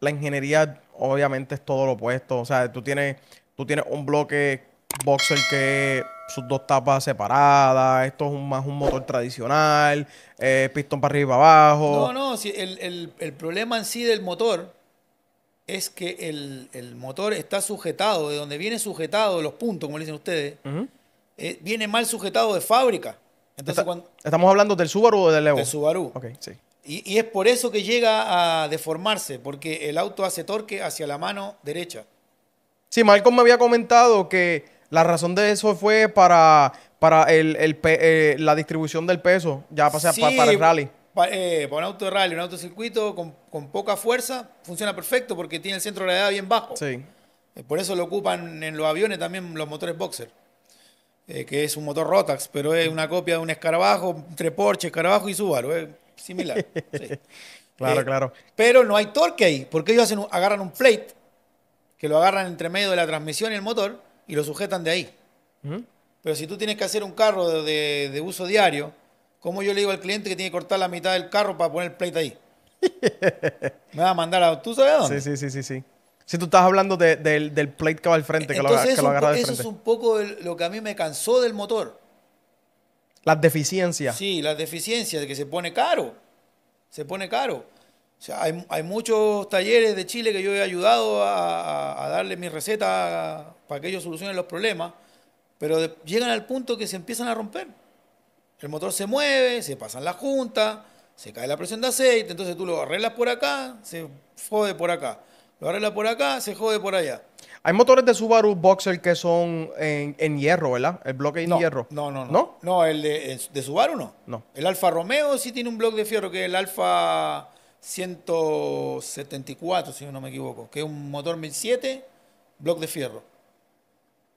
Speaker 2: ingeniería obviamente es todo lo opuesto. O sea, tú tienes, tú tienes un bloque boxer que sus dos tapas separadas, esto es más un motor tradicional, eh, pistón para arriba y para abajo.
Speaker 1: No, no, el, problema en sí del motor es que el, motor está sujetado, de donde viene sujetado los puntos, como le dicen ustedes, eh, viene mal sujetado de fábrica. Entonces, cuando,
Speaker 2: ¿Estamos hablando del Subaru o del Evo? Del Subaru.
Speaker 1: y, y es por eso que llega a deformarse, porque el auto hace torque hacia la mano derecha.
Speaker 2: Sí, Malcolm me había comentado que la razón de eso fue para, para eh, la distribución del peso, ya para, el rally.
Speaker 1: Sí, eh, para un auto de rally, un autocircuito con, con poca fuerza, funciona perfecto porque tiene el centro de gravedad bien bajo. Sí. Eh, por eso lo ocupan en los aviones también los motores boxer, que es un motor Rotax, pero es una copia de un escarabajo, entre Porsche, escarabajo y Subaru, es similar. Claro, claro. Pero no hay torque ahí, porque ellos agarran un plate, que lo agarran entre medio de la transmisión y el motor, y lo sujetan de ahí. Pero si tú tienes que hacer un carro de, uso diario, ¿cómo yo le digo al cliente que tiene que cortar la mitad del carro para poner el plate ahí?
Speaker 2: Me va a mandar a... ¿Tú sabes dónde? Sí, sí, sí, sí. sí. Si tú estás hablando del, plate que va al frente, que Entonces, lo, que Eso es un
Speaker 1: poco lo que a mí me cansó del motor.
Speaker 2: Las deficiencias.
Speaker 1: Sí, las deficiencias, de que se pone caro. Se pone caro. O sea, hay, muchos talleres de Chile que yo he ayudado a, darle mis recetas para que ellos solucionen los problemas, pero llegan al punto que se empiezan a romper. El motor se mueve, se pasan las juntas, se cae la presión de aceite, entonces tú lo arreglas por acá, se jode por acá. Lo arreglas por acá, se jode por allá.
Speaker 2: Hay motores de Subaru Boxer que son en, hierro, ¿verdad? El bloque en no, hierro. No, no, no.
Speaker 1: ¿No? el de, de, Subaru no. No. El Alfa Romeo sí tiene un bloque de fierro, que es el Alfa 174, si no me equivoco, que es un motor 1007, bloque de fierro.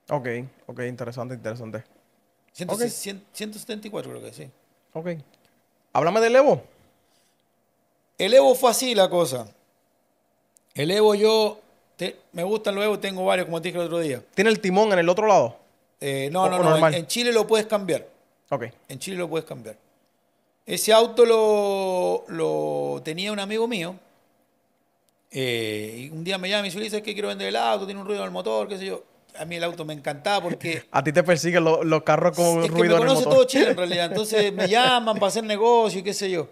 Speaker 2: Ok, ok, interesante, interesante.
Speaker 1: 174 creo que sí.
Speaker 2: Ok. Háblame del Evo.
Speaker 1: El Evo fue así la cosa. El Evo yo, me gustan los Evo, tengo varios, como te dije el otro día. ¿Tiene el timón en el otro lado? Eh, no, no, no, en, en Chile lo puedes cambiar. Ok. En Chile lo puedes cambiar. Ese auto lo, tenía un amigo mío.
Speaker 2: Eh, y un
Speaker 1: día me llama y me dice, Ulises, que quiero vender el auto, tiene un ruido en el motor, qué sé yo. A mí el auto me encantaba porque...
Speaker 2: A ti te persiguen los carros con es ruido en el motor. todo Chile en realidad. Entonces me llaman
Speaker 1: para hacer negocio y qué sé yo.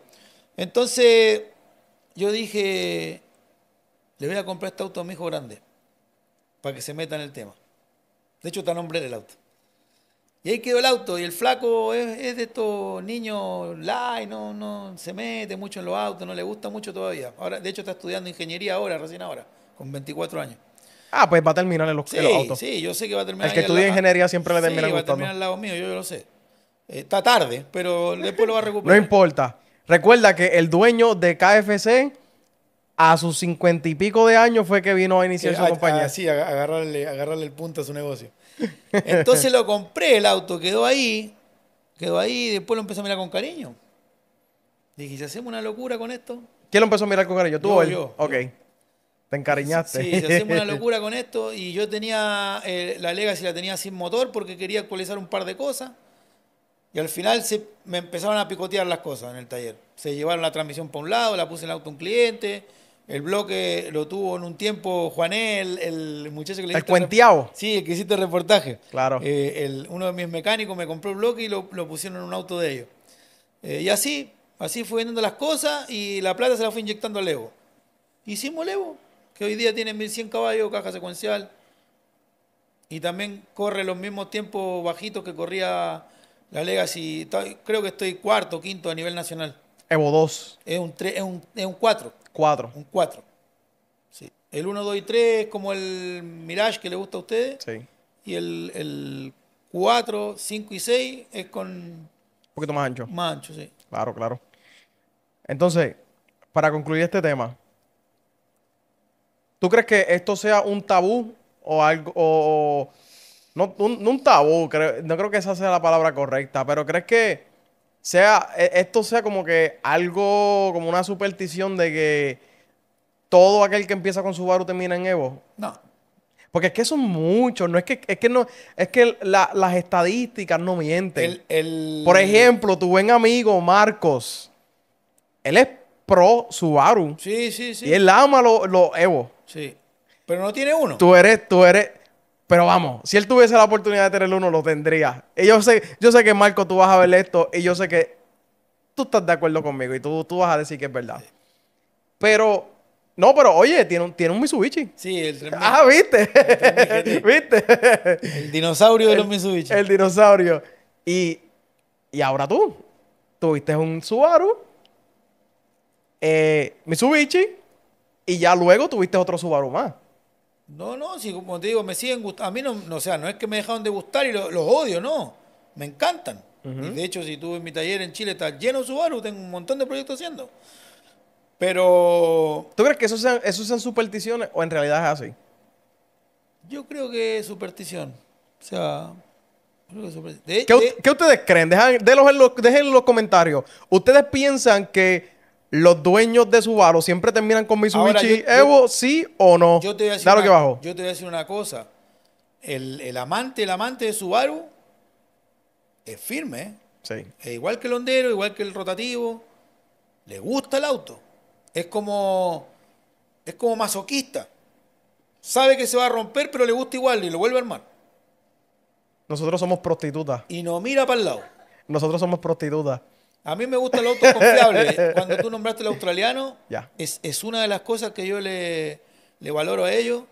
Speaker 1: Entonces yo dije, le voy a comprar este auto a mi hijo grande para que se meta en el tema. De hecho, está nombre del auto. Y ahí quedó el auto. Y el flaco es, de estos niños light, no, no se mete mucho en los autos, no le gusta mucho todavía. Ahora, de hecho, está estudiando ingeniería ahora, recién ahora, con 24 años.
Speaker 2: Ah, pues va a terminar en los, autos. Sí, yo sé que va a terminar. El que estudia ingeniería siempre le termina gustando. va a terminar al
Speaker 1: lado mío, yo, lo sé.
Speaker 2: está tarde,
Speaker 1: pero después lo va a recuperar. no
Speaker 2: importa. Recuerda que el dueño de KFC a sus cincuenta y pico de años fue que vino a iniciar su compañía. sí,
Speaker 1: agarrarle, agarrarle el punto a su negocio. Entonces lo compré, el auto quedó ahí, quedó ahí, y después lo empezó a mirar con cariño. Dije, si hacemos una locura con esto.
Speaker 2: ¿Quién lo empezó a mirar con cariño? ¿Tú yo, o él? Yo, ok. Te encariñaste. Sí, si hacemos una locura
Speaker 1: con esto. Y yo tenía eh, la Legacy, la tenía sin motor porque quería actualizar un par de cosas. Y al final se, me empezaron a picotear las cosas en el taller. Se llevaron la transmisión para un lado, la puse en el auto un cliente el bloque lo tuvo en un tiempo Juanel, el muchacho que le El cuenteado. Sí, el que hiciste el reportaje. Claro. Eh, el, uno de mis mecánicos me compró el bloque y lo, pusieron en un auto de ellos. Eh, y así, así fue vendiendo las cosas y la plata se la fue inyectando al Evo. Hicimos levo Evo, que hoy día tiene 1100 caballos, caja secuencial. Y también corre los mismos tiempos bajitos que corría la Legacy. Creo que estoy cuarto, quinto a nivel nacional. Evo 2. Es un es un, es un 4. 4 Un 4 Sí. El 1, 2 y 3 como el Mirage que le gusta a ustedes. Sí. Y el, el 4, 5 y 6 es con... Un
Speaker 2: poquito más ancho. Más ancho, sí. Claro, claro. Entonces, para concluir este tema, ¿tú crees que esto sea un tabú o algo... O, no, un, un tabú, no creo que esa sea la palabra correcta, pero ¿crees que sea, e, esto sea como que algo, como una superstición de que todo aquel que empieza con Subaru termina en Evo. No. Porque es que son muchos, no es que, es que no, es que las estadísticas no mienten.
Speaker 1: El, Por
Speaker 2: ejemplo, tu buen amigo Marcos, él es pro Subaru. Sí, sí, sí. Y él ama los lo Evo.
Speaker 1: Sí. Pero no tiene
Speaker 2: uno. Tú eres, tú eres, pero vamos, si él tuviese la oportunidad de tener uno, lo tendría. Y yo sé, yo sé que Marco, tú vas a ver esto y yo sé que tú estás de acuerdo conmigo y tú, tú vas a decir que es verdad. Pero, no, pero oye, tiene un, tiene un Mitsubishi. Sí, el tremendo. Ah, viste. viste. El dinosaurio de los Mitsubishi. El dinosaurio. Y, ahora tú, tuviste un Subaru, eh, Mitsubishi, y ya luego tuviste otro Subaru más.
Speaker 1: No, no, si como te digo, me siguen gustando. A mí no, o sea, no es que me dejaron de gustar y los odio, no. Me encantan. y de hecho, si tú mi taller en Chile está lleno de Subaru, tengo un montón de proyectos haciendo.
Speaker 2: Pero. ¿Tú crees que eso sean, eso supersticiones o en realidad es así?
Speaker 1: Yo creo que es superstición. O
Speaker 2: sea. ¿Qué, ustedes creen? Dejen de dejen los comentarios. ¿Ustedes piensan que los dueños de Subaru siempre terminan con Mitsubishi Evo, sí o no. Yo te voy a decir, una, que bajo. Yo
Speaker 1: te voy a decir una cosa. El, amante, el amante de Subaru es firme. ¿eh? Sí. Es igual que el hondero, igual que el rotativo. Le gusta el auto. Es como, es como masoquista. Sabe que se va a romper, pero le gusta igual y lo vuelve a armar.
Speaker 2: Nosotros somos prostitutas. Y no mira para el lado. Nosotros somos prostitutas.
Speaker 1: A mí me gusta el auto confiable. Cuando tú nombraste el australiano, es, una de las cosas que yo le, valoro a ellos,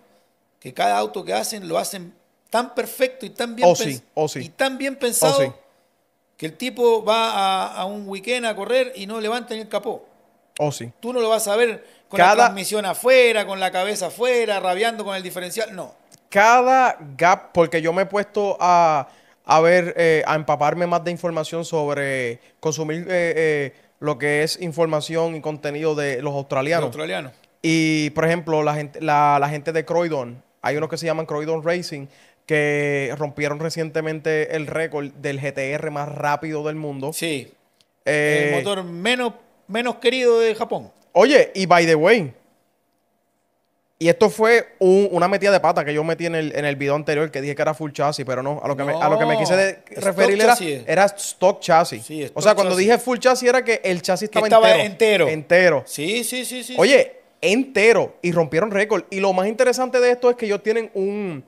Speaker 1: que cada auto que hacen lo hacen tan perfecto y tan bien, pensado, Y tan bien pensado que el tipo va a, un weekend a correr y no levanta ni el capó. sí. Tú no lo vas a ver con la transmisión afuera, con la cabeza afuera, rabiando con el diferencial. No.
Speaker 2: Cada gap, porque yo me he puesto a a ver, eh, a empaparme más de información sobre consumir eh, eh, lo que es información y contenido de los australianos. Los australianos. Y, por ejemplo, la gente, la, gente de Croydon, hay unos que se llaman Croydon Racing, que rompieron recientemente el récord del GTR más rápido del mundo. Sí. el motor
Speaker 1: menos, menos querido de Japón.
Speaker 2: Oye, y by the way, y esto fue una metida de pata que yo metí en el, en el video anterior que dije que era full chasis, pero no. A lo que, me, a lo que me quise referir era, era, stock chassis. o sea, cuando dije full chasis era que el chasis estaba, entero, entero. Sí, sí, sí, sí. Oye, entero. Y rompieron récord. Y lo más interesante de esto es que ellos tienen un,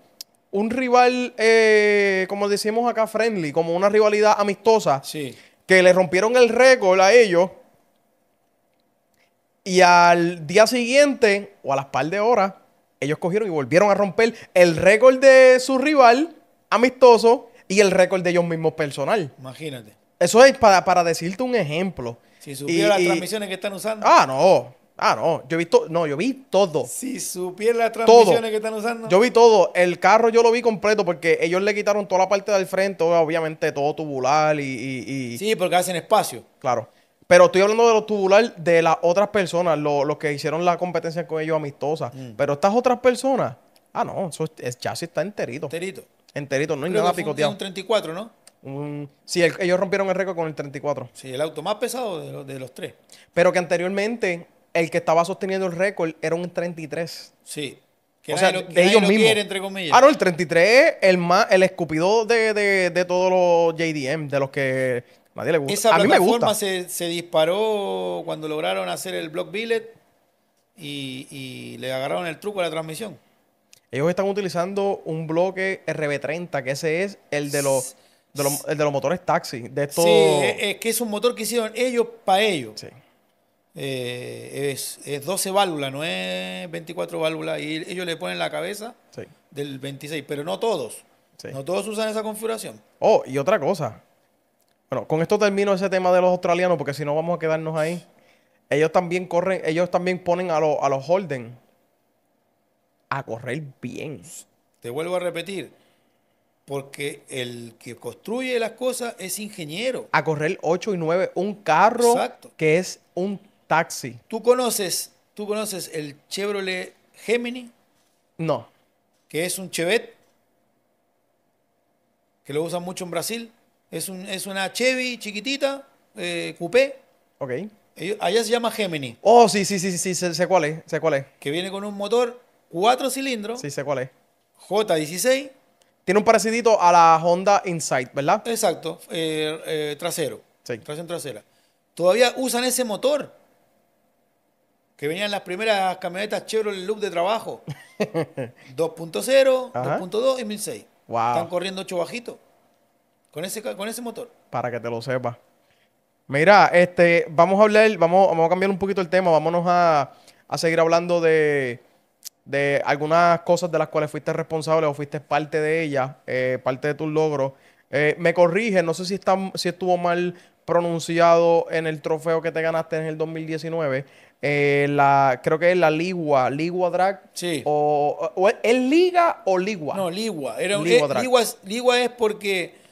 Speaker 2: un rival, eh, como decimos acá, friendly, como una rivalidad amistosa. Sí. Que le rompieron el récord a ellos y al día siguiente, o a las par de horas, ellos cogieron y volvieron a romper el récord de su rival amistoso y el récord de ellos mismos personal. Imagínate. Eso es para, para decirte un ejemplo. Si supieron las transmisiones que están usando. Ah, no. Ah, no. Yo vi todo. No, yo vi todo. Si supiera las transmisiones que están usando. Yo vi todo. El carro yo lo vi completo porque ellos le quitaron toda la parte del frente, obviamente todo tubular y. y... Sí, porque hacen espacio. Claro. Pero estoy hablando de los tubular de las otras personas, los que hicieron la competencia con ellos amistosa. Mm. Pero estas otras personas, ah, no, eso, el chasis está enterito. Enterito. Enterito, no hay Creo nada picoteado. Un
Speaker 1: 34, ¿no?
Speaker 2: sí, ellos rompieron el récord con el 34. Sí, el auto más pesado de, los tres. Pero que anteriormente el que estaba sosteniendo el récord era un 33. Sí.
Speaker 1: o sea, que de ellos mismos. Quiere, entre comillas. Ah, no, el
Speaker 2: 33 es el, más, el escupido de, de todos los JDM, de los que esa a mí
Speaker 1: Se, se disparó cuando lograron hacer el block billet y, le agarraron el truco a la transmisión.
Speaker 2: Ellos están utilizando un bloque RB30, que ese es el de los, de los, motores taxi. De Sí, e,
Speaker 1: es que es un motor que hicieron ellos para ellos. Eh, es, 12 válvulas, no es 24 válvulas. Y ellos le ponen la cabeza del 26, pero no todos. No todos usan esa configuración.
Speaker 2: Oh, y otra cosa. Bueno, con esto termino ese tema de los australianos, porque si no vamos a quedarnos ahí. Ellos también corren, ellos también ponen a, los Holden a correr bien.
Speaker 1: Te vuelvo a repetir, porque el que construye las cosas es ingeniero.
Speaker 2: A correr 8 y 9, un carro que es un taxi. ¿Tú
Speaker 1: conoces, ¿Tú conoces el Chevrolet Gemini? No. Que es un Chevette, que lo usan mucho en Brasil. Es, un, una Chevy chiquitita, eh, coupé. Ok. allá se llama Gemini, Oh, sí,
Speaker 2: sí, sí, sí, sé, cuál es, sé cuál es. que viene con un motor cuatro cilindros, Sí, sé cuál es. J16, Tiene un parecidito a la Honda Insight, ¿verdad? exacto, eh,
Speaker 1: eh, trasero. Sí. Tracción trasera.
Speaker 2: Todavía usan ese motor.
Speaker 1: Que venían las primeras camionetas Chevrolet Loop de trabajo. 2.0, 2.2 y 1.6. Wow. Están corriendo ocho bajitos. Con ese, motor.
Speaker 2: Para que te lo sepas. Mira, este, vamos a hablar, vamos, vamos a cambiar un poquito el tema, vámonos a, seguir hablando de, algunas cosas de las cuales fuiste responsable o fuiste parte de ellas, eh, parte de tus logros. Eh, me corrige, no sé si, está, si estuvo mal pronunciado en el trofeo que te ganaste en el 2019. Eh, la, creo que es la Ligua, Ligua Drag. Sí. O, ¿Es Liga o Ligua? No, Ligua. Era, Ligua, es, Ligua,
Speaker 1: Ligua es porque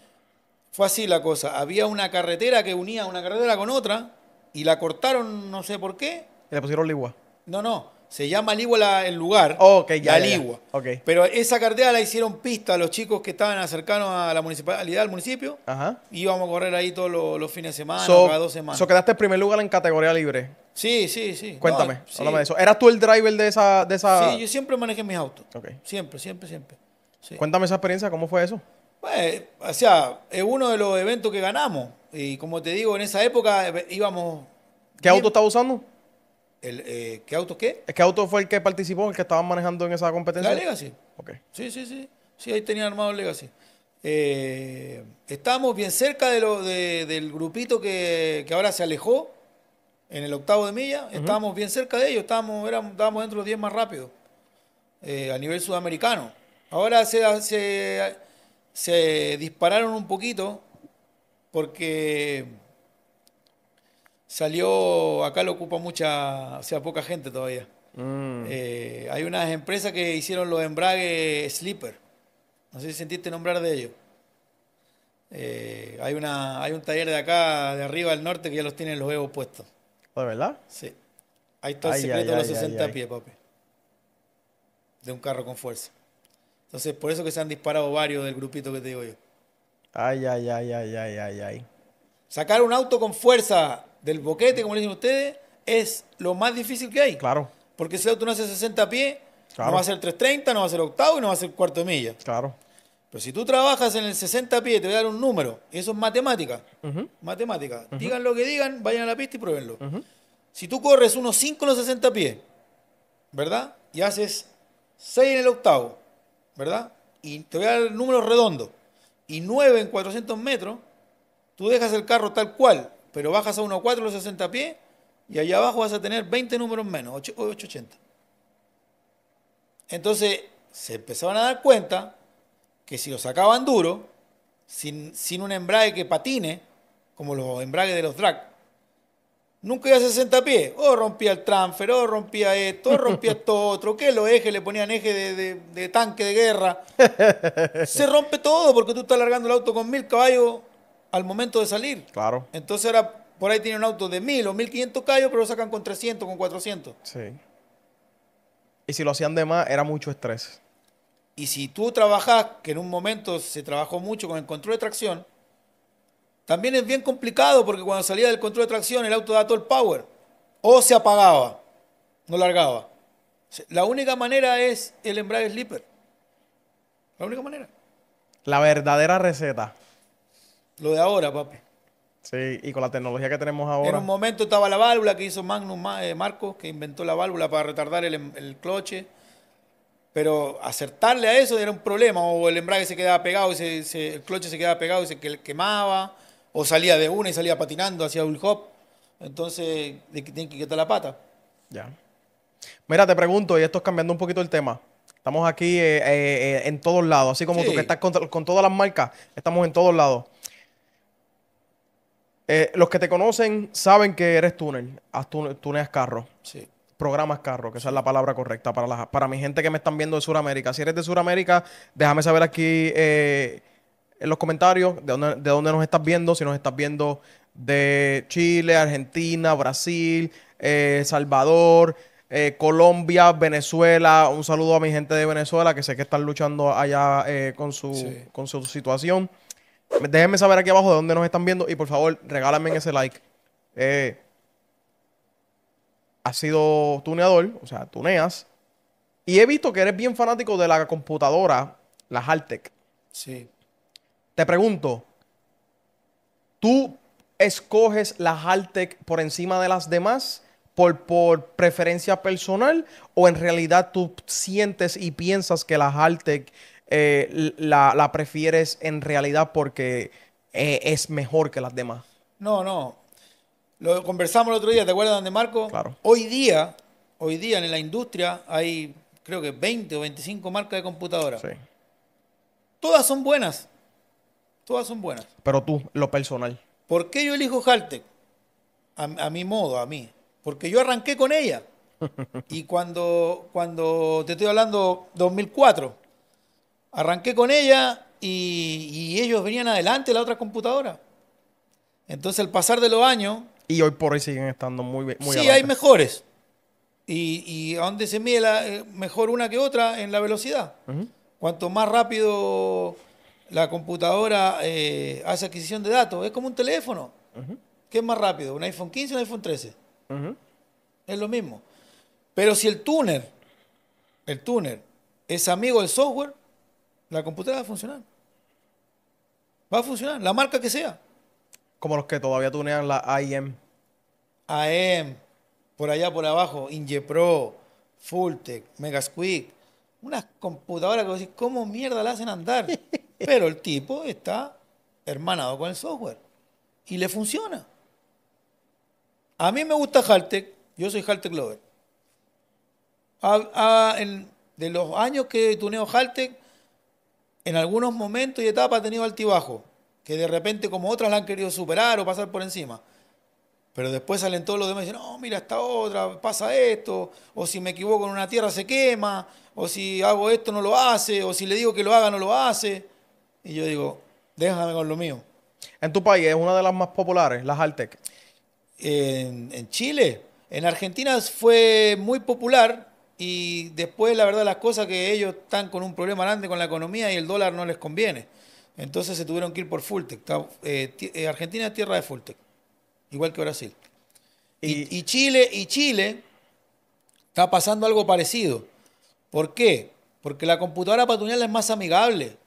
Speaker 1: fue así la cosa. Había una carretera que unía una carretera con otra y la cortaron, no sé por qué.
Speaker 2: Y le pusieron Ligua.
Speaker 1: No, no. Se llama Ligua el lugar. Oh, ok, ya. La Ligua. Pero esa carretera la hicieron pista a los chicos que estaban cercanos a la municipalidad, al municipio. Ajá. Y íbamos a correr ahí todos los, fines de semana, cada dos semanas. So
Speaker 2: quedaste en primer lugar en categoría libre.
Speaker 1: Sí, sí, sí. Cuéntame, de
Speaker 2: eso. ¿Eras tú el driver de esa, de esa...? Sí,
Speaker 1: yo siempre manejé mis autos. Siempre, siempre, siempre.
Speaker 2: Sí. Cuéntame esa experiencia, ¿cómo fue eso?
Speaker 1: Bueno, pues, o sea, es uno de los eventos que ganamos. Y como te digo, en esa época eh, íbamos.
Speaker 2: ¿Qué auto estaba usando?
Speaker 1: Eh, ¿Qué auto qué?
Speaker 2: ¿Qué auto fue el que participó, el que estaban manejando en esa competencia? La Legacy.
Speaker 1: Ok. Sí, sí, sí. Sí, ahí tenía armado Legacy. Eh, estábamos bien cerca de lo, del grupito que, ahora se alejó en el octavo de milla. Estábamos bien cerca de ellos, estábamos, estábamos dentro de los 10 más rápidos a nivel sudamericano. Ahora se, se se dispararon un poquito porque salió, acá lo ocupa mucha, o sea, poca gente todavía. Mm. Eh, hay unas empresas que hicieron los embragues Slipper. No sé si sentiste nombrar de ellos. Eh, hay, una, hay un taller de acá, de arriba al norte, que ya los tienen los huevos puestos. ¿Oh, ¿De verdad? Sí. Ahí está el de los 60 pies, papi. De un carro con fuerza. Entonces, por eso que se han disparado varios del grupito que te digo yo.
Speaker 2: Ay, ay, ay, ay, ay, ay, ay.
Speaker 1: Sacar un auto con fuerza del boquete, como le dicen ustedes, es lo más difícil que hay. Claro. Porque si el auto no hace 60 pies, no va a ser 330, no va a ser octavo y no va a ser cuarto de milla. Claro. Pero si tú trabajas en el 60 pies, te voy a dar un número. y Eso es matemática. Matemática. Digan lo que digan, vayan a la pista y pruébenlo. Si tú corres unos 5 en los 60 pies, ¿verdad? Y haces 6 en el octavo, ¿verdad? Y te voy a dar número redondo Y 9 en 400 metros, tú dejas el carro tal cual, pero bajas a 1.4 los 60 pies y allá abajo vas a tener 20 números menos, 880. Entonces se empezaban a dar cuenta que si lo sacaban duro, sin, sin un embrague que patine, como los embragues de los drags Nunca iba a 60 pies. O rompía el transfer, o rompía esto, o rompía esto otro. Que los ejes le ponían eje de, tanque de guerra. Se rompe todo porque tú estás alargando el auto con mil caballos al momento de salir. Claro. Entonces era por ahí tiene un auto de mil o mil quinientos caballos, pero lo sacan con 300, con 400.
Speaker 2: Sí. Y si lo hacían de más, era mucho estrés. Y
Speaker 1: si tú trabajas, que en un momento se trabajó mucho con el control de tracción, también es bien complicado porque cuando salía del control de tracción el auto daba todo el power o se apagaba, no largaba. La única manera es el embrague slipper. La única manera.
Speaker 2: La verdadera receta.
Speaker 1: Lo de ahora, papi.
Speaker 2: Sí, y con la tecnología que tenemos ahora. En un
Speaker 1: momento estaba la válvula que hizo Magnus eh, Marcos, que inventó la válvula para retardar em, el, cloche. Pero acertarle a eso era un problema. O el embrague se quedaba pegado, el cloche se quedaba pegado y se quemaba. O salía de una y salía patinando, hacia un hop. Entonces, tienen que quitar la pata.
Speaker 2: Ya. Mira, te pregunto, y esto es cambiando un poquito el tema. Estamos aquí eh, eh, en todos lados, así como tú que estás con, todas las marcas, estamos en todos lados. Eh, los que te conocen saben que eres túnel, tú tuneas carro. Sí programas carro, que esa es la palabra correcta para, para mi gente que me están viendo de Sudamérica. Si eres de Sudamérica, déjame saber aquí en los comentarios de dónde, nos estás viendo, si nos estás viendo de Chile, Argentina, Brasil, eh, Salvador, eh, Colombia, Venezuela. Un saludo a mi gente de Venezuela que sé que están luchando allá eh, con, su, con su situación. Déjenme saber aquí abajo de dónde nos están viendo y por favor regálame ese like. has sido tuneador, o sea, tuneas. Y he visto que eres bien fanático de la computadora, la Haltech. Sí. Te pregunto, ¿tú escoges la Altec por encima de las demás por, por preferencia personal o en realidad tú sientes y piensas que la Altec eh, la, prefieres en realidad porque eh, es mejor que las demás?
Speaker 1: No, no. Lo conversamos el otro día, ¿te acuerdas de Marco? Claro. Hoy día, hoy día en la industria hay creo que 20 o 25 marcas de computadoras. Sí. Todas son buenas. Todas son buenas.
Speaker 2: Pero tú, lo personal.
Speaker 1: ¿Por qué yo elijo Haltec? A, a, mi modo, a mí. Porque yo arranqué con ella. Y cuando, cuando te estoy hablando 2004, arranqué con ella y, ellos venían adelante la otra computadora. Entonces, al pasar de los años.
Speaker 2: Y hoy por hoy siguen estando muy bien. sí, hay
Speaker 1: mejores. Y, y a dónde se mide eh, mejor una que otra en la velocidad. Cuanto más rápido la computadora eh, hace adquisición de datos. Es como un teléfono. ¿Qué es más rápido? ¿Un iPhone 15 o un iPhone 13? Es lo mismo. Pero si el tuner, el tuner, es amigo del software, la computadora va a funcionar. Va a funcionar, la marca que sea. Como los que todavía tunean la AM AM, por allá por abajo, Ingepro, Fulltech, Megasquick unas computadoras que decís, ¿cómo mierda la hacen andar? Pero el tipo está hermanado con el software y le funciona. A mí me gusta Haltec, yo soy Haltec Lover. Ah, ah, de los años que tuneo Haltec, en algunos momentos y etapas ha tenido altibajo, que de repente como otras la han querido superar o pasar por encima. Pero después salen todos los demás y dicen, no, mira esta otra, pasa esto, o si me equivoco en una tierra se quema, o si hago esto no lo hace, o si le digo que lo haga no lo hace. Y yo digo, déjame con lo mío. ¿En tu país es una de las más populares, las Altec? En, Chile, en Argentina fue muy popular y después la verdad las cosas que ellos están con un problema grande con la economía y el dólar no les conviene. Entonces se tuvieron que ir por Fultec. Eh, eh, Argentina es tierra de Fultec igual que Brasil. Y, Chile, y Chile está pasando algo parecido. ¿Por qué? Porque la computadora para tunearla es más amigable.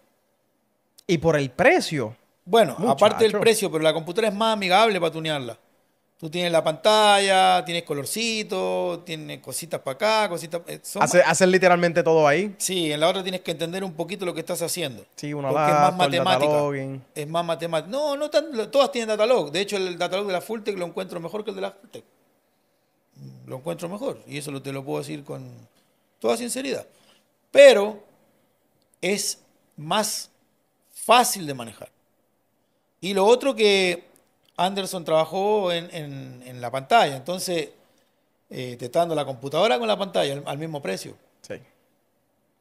Speaker 1: Y por
Speaker 2: el precio.
Speaker 1: Bueno, aparte del precio, pero la computadora es más amigable para tunearla. Tú tienes la pantalla, tienes colorcito, tienes cositas para acá, cositas. Eh,
Speaker 2: haces literalmente todo ahí.
Speaker 1: Sí, en la otra tienes que entender un poquito lo que estás haciendo. Sí, una Porque a es más matemática. Es más matemática. No, no todas tienen datalog. De hecho, el datalog de la Fultec lo encuentro mejor que el de la Fulltech. Mm, lo encuentro mejor. Y eso te lo puedo decir con toda sinceridad. Pero es más fácil de manejar. Y lo otro que Anderson trabajó en, la pantalla, entonces eh, te está dando la
Speaker 2: computadora con la pantalla al, mismo precio. Sí.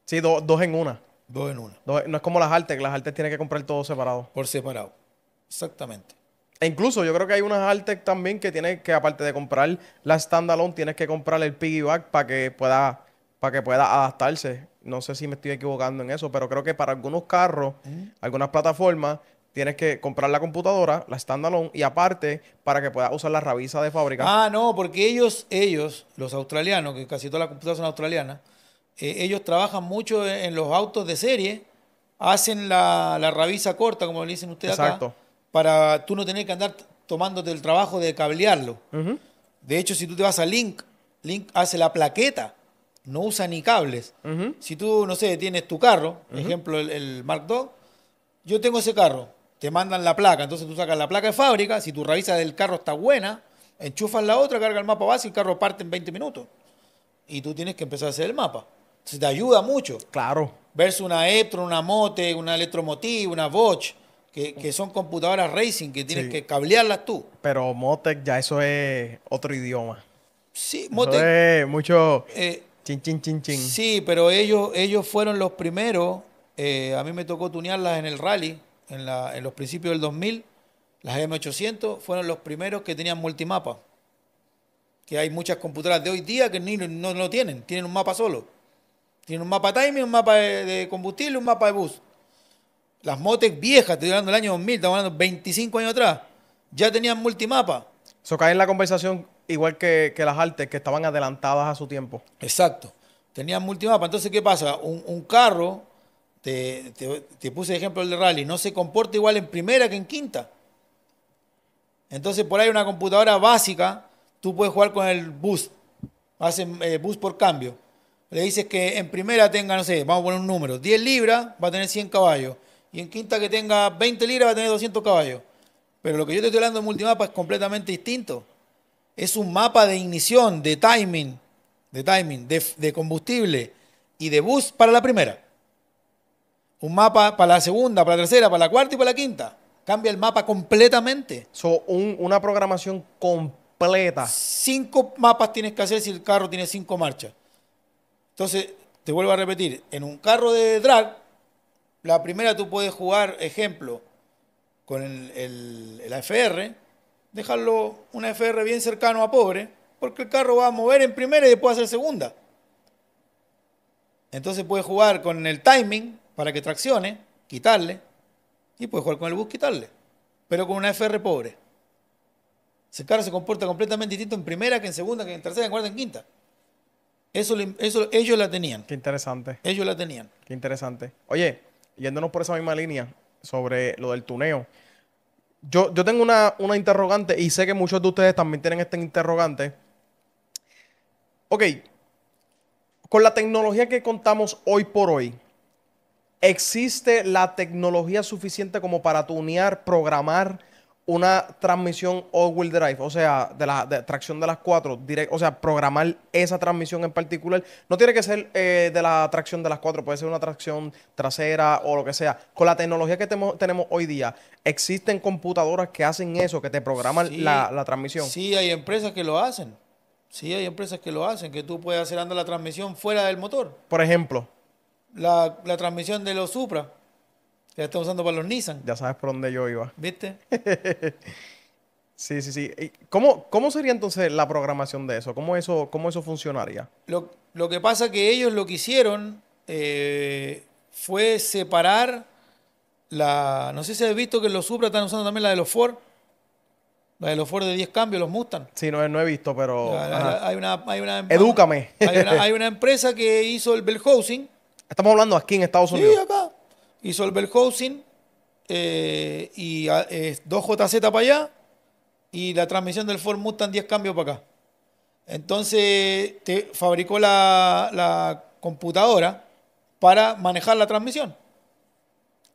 Speaker 2: Sí, dos en una. Dos en una. no es como las artes, las artes tienen que comprar todo separado. Por separado. Exactamente. E incluso yo creo que hay unas artes también que tienes que, aparte de comprar la standalone, tienes que comprar el piggyback para que pueda, para que pueda adaptarse. No sé si me estoy equivocando en eso, pero creo que para algunos carros, algunas plataformas, tienes que comprar la computadora, la standalone, y aparte, para que puedas usar la rabiza de fábrica.
Speaker 1: Ah, no, porque ellos, ellos, los australianos, que casi todas las computadoras son australianas, eh, ellos trabajan mucho en los autos de serie, hacen la, la corta, como le dicen ustedes Exacto. para tú no tener que andar tomándote el trabajo de cablearlo. De hecho, si tú te vas a Link, Link hace la plaqueta, no usa ni cables. Si tú, no sé, tienes tu carro, por ejemplo, el, el Mark II, yo tengo ese carro, te mandan la placa. Entonces tú sacas la placa de fábrica, si tu revisas del carro está buena, enchufas la otra, carga el mapa base y el carro parte en 20 minutos. Y tú tienes que empezar a hacer el mapa. Entonces te ayuda mucho. Claro. Versus una Eptron, una Mote, una Electromotive, una Bosch, que, son computadoras racing que tienes que
Speaker 2: cablearlas tú. Pero Motec ya eso es otro idioma. Sí, Motec. mucho. Eh, chin, chin, chin, chin. Sí,
Speaker 1: pero ellos, ellos fueron los primeros. Eh, a mí me tocó tunearlas en el rally en, los principios del 2000, las M800 fueron los primeros que tenían multimapa. Que hay muchas computadoras de hoy día que ni, no, lo tienen, tienen un mapa solo. Tienen un mapa timing, un mapa de, combustible, un mapa de bus. Las motes viejas, estoy hablando del año 2000, estamos hablando 25 años atrás,
Speaker 2: ya tenían multimapa. Eso cae en la conversación igual que, las artes, que estaban adelantadas a su tiempo. Exacto. Tenían multimapa. Entonces, ¿qué pasa? Un, un carro
Speaker 1: te, puse el puse ejemplo el de rally, no se comporta igual en primera que en quinta. Entonces, por ahí una computadora básica, tú puedes jugar con el bus hacen eh, bus por cambio. Le dices que en primera tenga, no sé, vamos a poner un número, 10 libras, va a tener 100 caballos. Y en quinta que tenga 20 libras, va a tener 200 caballos. Pero lo que yo te estoy hablando de multimapa es completamente distinto. Es un mapa de ignición, de timing, de timing, de, combustible y de bus para la primera. Un mapa para la segunda, para la tercera, para la cuarta y para la quinta. Cambia el mapa completamente. So, una programación completa. Cinco mapas tienes que hacer si el carro tiene cinco marchas. Entonces, te vuelvo a repetir, en un carro de drag, la primera tú puedes jugar, ejemplo, con el, el- AFR, dejarlo un FR bien cercano a pobre, porque el carro va a mover en primera y después hacer segunda. Entonces puedes jugar con el timing, para que traccione, quitarle, y puede jugar con el bus, quitarle, pero con una FR pobre. Ese carro se comporta completamente distinto en primera que en segunda, que en tercera, en cuarta, en quinta.
Speaker 2: Eso, eso ellos la tenían. Qué interesante. Ellos la tenían. Qué interesante. Oye, yéndonos por esa misma línea sobre lo del tuneo. Yo, yo tengo una, una interrogante y sé que muchos de ustedes también tienen este interrogante. Ok, con la tecnología que contamos hoy por hoy, ¿Existe la tecnología suficiente como para tunear, programar una transmisión all-wheel drive? O sea, de la tracción de las cuatro, o sea, programar esa transmisión en particular. No tiene que ser eh, de la tracción de las cuatro, puede ser una tracción trasera o lo que sea. Con la tecnología que tenemos hoy día, ¿existen computadoras que hacen eso, que te programan la, la transmisión? Sí,
Speaker 1: hay empresas que lo hacen. Sí, hay empresas que lo hacen, que tú puedes hacer andar la transmisión fuera del motor. Por ejemplo la, transmisión de los
Speaker 2: Supra. Ya estamos usando para los Nissan. Ya sabes por dónde yo iba. ¿Viste? sí, sí, sí. ¿Cómo, ¿Cómo sería entonces la programación de eso? ¿Cómo eso, cómo eso funcionaría?
Speaker 1: Lo, que pasa que ellos lo que hicieron eh, fue separar la... No sé si has visto que los Supra están usando también la de los Ford. La de los Ford de 10 cambios, los Mustang. Sí, no, no he visto, pero... hay, una, hay una... Em-
Speaker 2: Edúcame. hay
Speaker 1: una empresa que hizo el Bell Housing
Speaker 2: Estamos hablando aquí en Estados Unidos. Sí, acá.
Speaker 1: Y Solver Housing eh, y 2JZ ah, para allá y la transmisión del Ford Mustang 10 cambios para acá. Entonces te fabricó la, computadora para manejar la transmisión.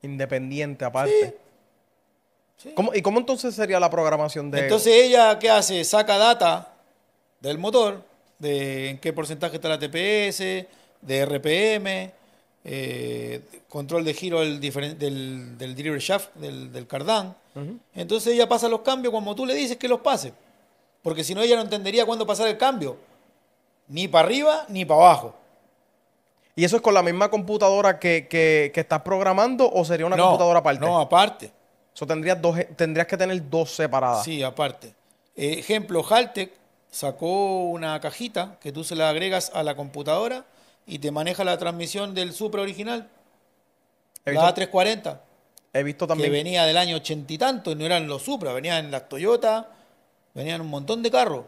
Speaker 2: Independiente aparte. ¿Y cómo entonces sería la programación de... Entonces
Speaker 1: ella, ¿qué hace? Saca data del motor, de en qué porcentaje está la TPS, de RPM, eh, control de giro del, del, driver shaft, del, cardán. Entonces ella pasa los cambios como tú le dices que los pase. Porque si no, ella no entendería cuándo pasar el cambio. Ni
Speaker 2: para arriba ni para abajo. ¿Y eso es con la misma computadora que, estás programando o sería una computadora aparte? No, aparte. Eso tendrías, tendrías que tener dos separadas.
Speaker 1: Sí, aparte.
Speaker 2: ejemplo, Haltech sacó una cajita que
Speaker 1: tú se la agregas a la computadora y te maneja la transmisión del Supra original, la A340, He visto también... que venía del año ochenta y tanto, y no eran los Supra, venían las
Speaker 2: Toyota, venían un montón de carros.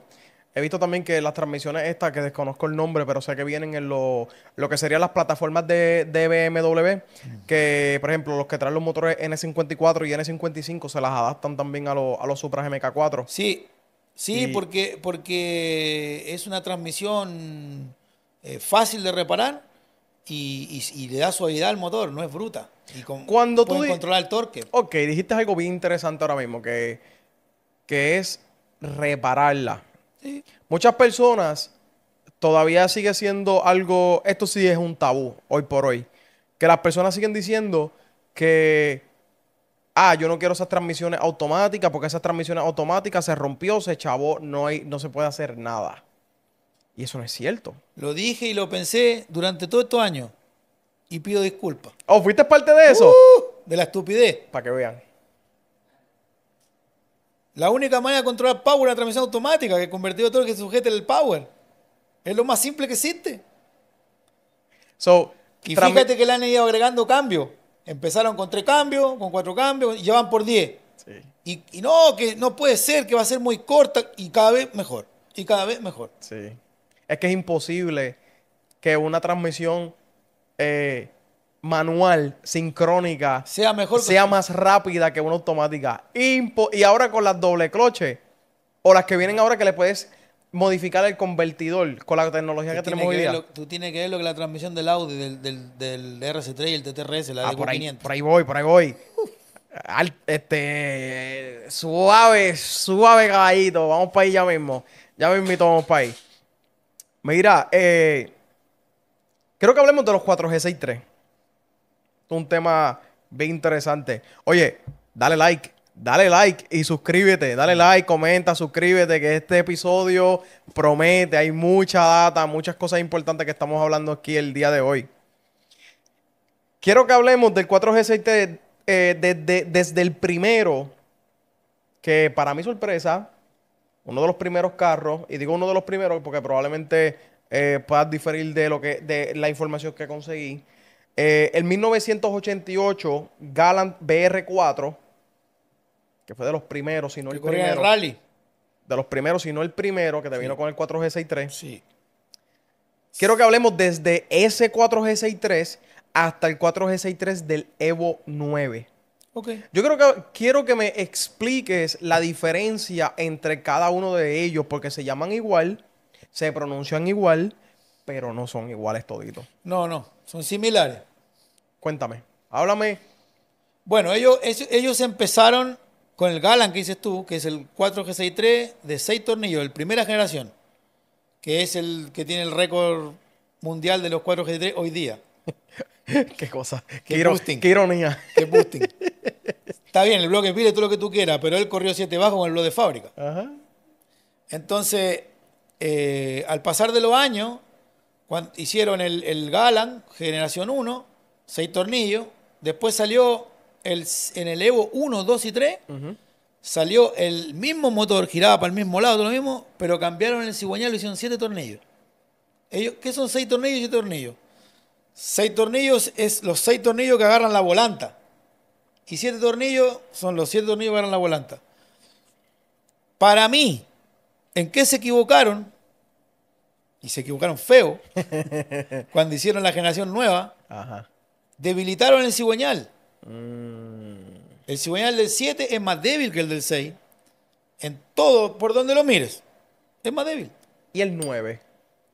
Speaker 2: He visto también que las transmisiones estas, que desconozco el nombre, pero sé que vienen en lo, que serían las plataformas de, BMW, que por ejemplo los que traen los motores N54 y N55 se las adaptan también a, los a los Supras MK4. Sí, sí,
Speaker 1: porque es una transmisión eh, fácil de reparar y, le da suavidad al motor, no es bruta.
Speaker 2: Y con, Cuando tú controlar el torque. Ok, dijiste algo bien interesante ahora mismo, que, que es repararla. Muchas personas todavía sigue siendo algo, esto sí es un tabú hoy por hoy, que las personas siguen diciendo que, ah, yo no quiero esas transmisiones automáticas porque esas transmisiones automáticas se rompió, se chavó, no, hay, no se puede hacer nada. Y eso no es cierto. Lo dije y lo pensé durante todos estos años. Y pido disculpas. ¿Oh, fuiste
Speaker 1: parte de eso? Uh, de la estupidez. Para que vean. La única manera de controlar power es la transmisión automática, que convertido todo lo que se sujete el power. Es lo más simple que existe. y fíjate que le han ido agregando cambios. Empezaron con tres cambios, con cuatro cambios, y ya van por diez. Y, y no, que no
Speaker 2: puede ser, que va a ser muy corta, y cada vez mejor. Y cada vez mejor. Sí es que es imposible que una transmisión eh, manual, sincrónica, sea, mejor sea más rápida que una automática. y ahora con las doble cloche, o las que vienen ahora que le puedes modificar el convertidor con la tecnología que tenemos hoy día.
Speaker 1: tú tienes que ver lo que la transmisión del Audi, del, del, 3 y el TTRS, la ah, por ahí, por ahí
Speaker 2: voy, por ahí voy. este, suave, suave caballito. Vamos para ahí ya mismo. Ya mismo vamos para ahí. Mira, quiero eh, creo que hablemos de los 4G63. Un tema bien interesante. Oye, dale like, dale like y suscríbete. Dale like, comenta, suscríbete, que este episodio promete. Hay mucha data, muchas cosas importantes que estamos hablando aquí el día de hoy. Quiero que hablemos del 4G63 eh, desde, desde el primero, que para mi sorpresa uno de los primeros carros, y digo uno de los primeros porque probablemente eh, puedas diferir de, lo que, de la información que conseguí. Eh, el 1988 Galant BR4, que fue de los primeros, si no el primero. El rally? De los primeros, si no el primero, que te vino con el 4G63. Sí. Quiero que hablemos desde ese 4G63 hasta el 4G63 del Evo 9. Yo creo que quiero que me expliques la diferencia entre cada uno de ellos, porque se llaman igual, se pronuncian igual, pero no son iguales toditos. No, no, son similares. Cuéntame,
Speaker 1: háblame. Bueno, ellos, ellos empezaron con el Galan que dices tú, que es el 4G63 de 6 tornillos, el primera generación, que es el que tiene el récord mundial de los 4G63 hoy día.
Speaker 2: Qué cosa. Qué, ironía. Qué boosting.
Speaker 1: Está bien, el bloque pide todo lo que tú quieras, pero él corrió siete bajos con el bloque de fábrica. Entonces, eh, al pasar de los años, cuando hicieron el, el Galan, generación 1, 6 tornillos. Después salió el, en el Evo 1, 2 y 3. Salió el mismo motor, giraba para el mismo lado, lo mismo, pero cambiaron el cigüeñal y hicieron siete tornillos. Ellos, ¿Qué son seis tornillos y 7 tornillos? Seis tornillos es los seis tornillos que agarran la volanta. Y siete tornillos son los siete tornillos que agarran la volanta. Para mí, ¿en qué se equivocaron? Y se equivocaron feo cuando hicieron la generación nueva. Debilitaron el cigüeñal. Mm. El cigüeñal del 7 es más débil que el del 6. En todo, por donde lo mires, es más débil. ¿Y el 9?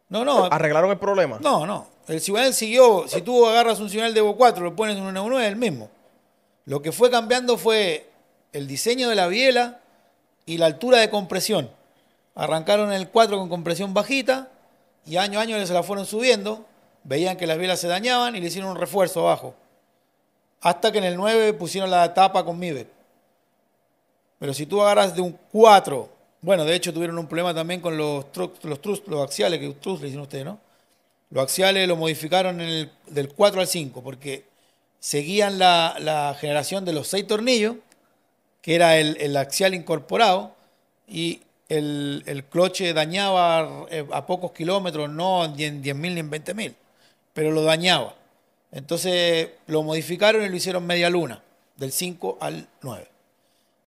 Speaker 1: No, no. ¿Arreglaron el problema? No, no. El Ciudad siguió. Si tú agarras un cigüeñal de Evo 4, lo pones en un Evo 9, es el mismo. Lo que fue cambiando fue el diseño de la biela y la altura de compresión. Arrancaron el 4 con compresión bajita y año a año se la fueron subiendo. Veían que las bielas se dañaban y le hicieron un refuerzo abajo. Hasta que en el 9 pusieron la tapa con MIBE. Pero si tú agarras de un 4 bueno, de hecho tuvieron un problema también con los los, trus los axiales, que trus le dicen ustedes, ¿no? Los axiales lo modificaron del 4 al 5 porque seguían la, generación de los 6 tornillos, que era el, axial incorporado, y el, cloche dañaba eh, a pocos kilómetros, no en 10.000 ni en 20.000, pero lo dañaba. Entonces lo modificaron y lo hicieron media luna, del 5 al 9.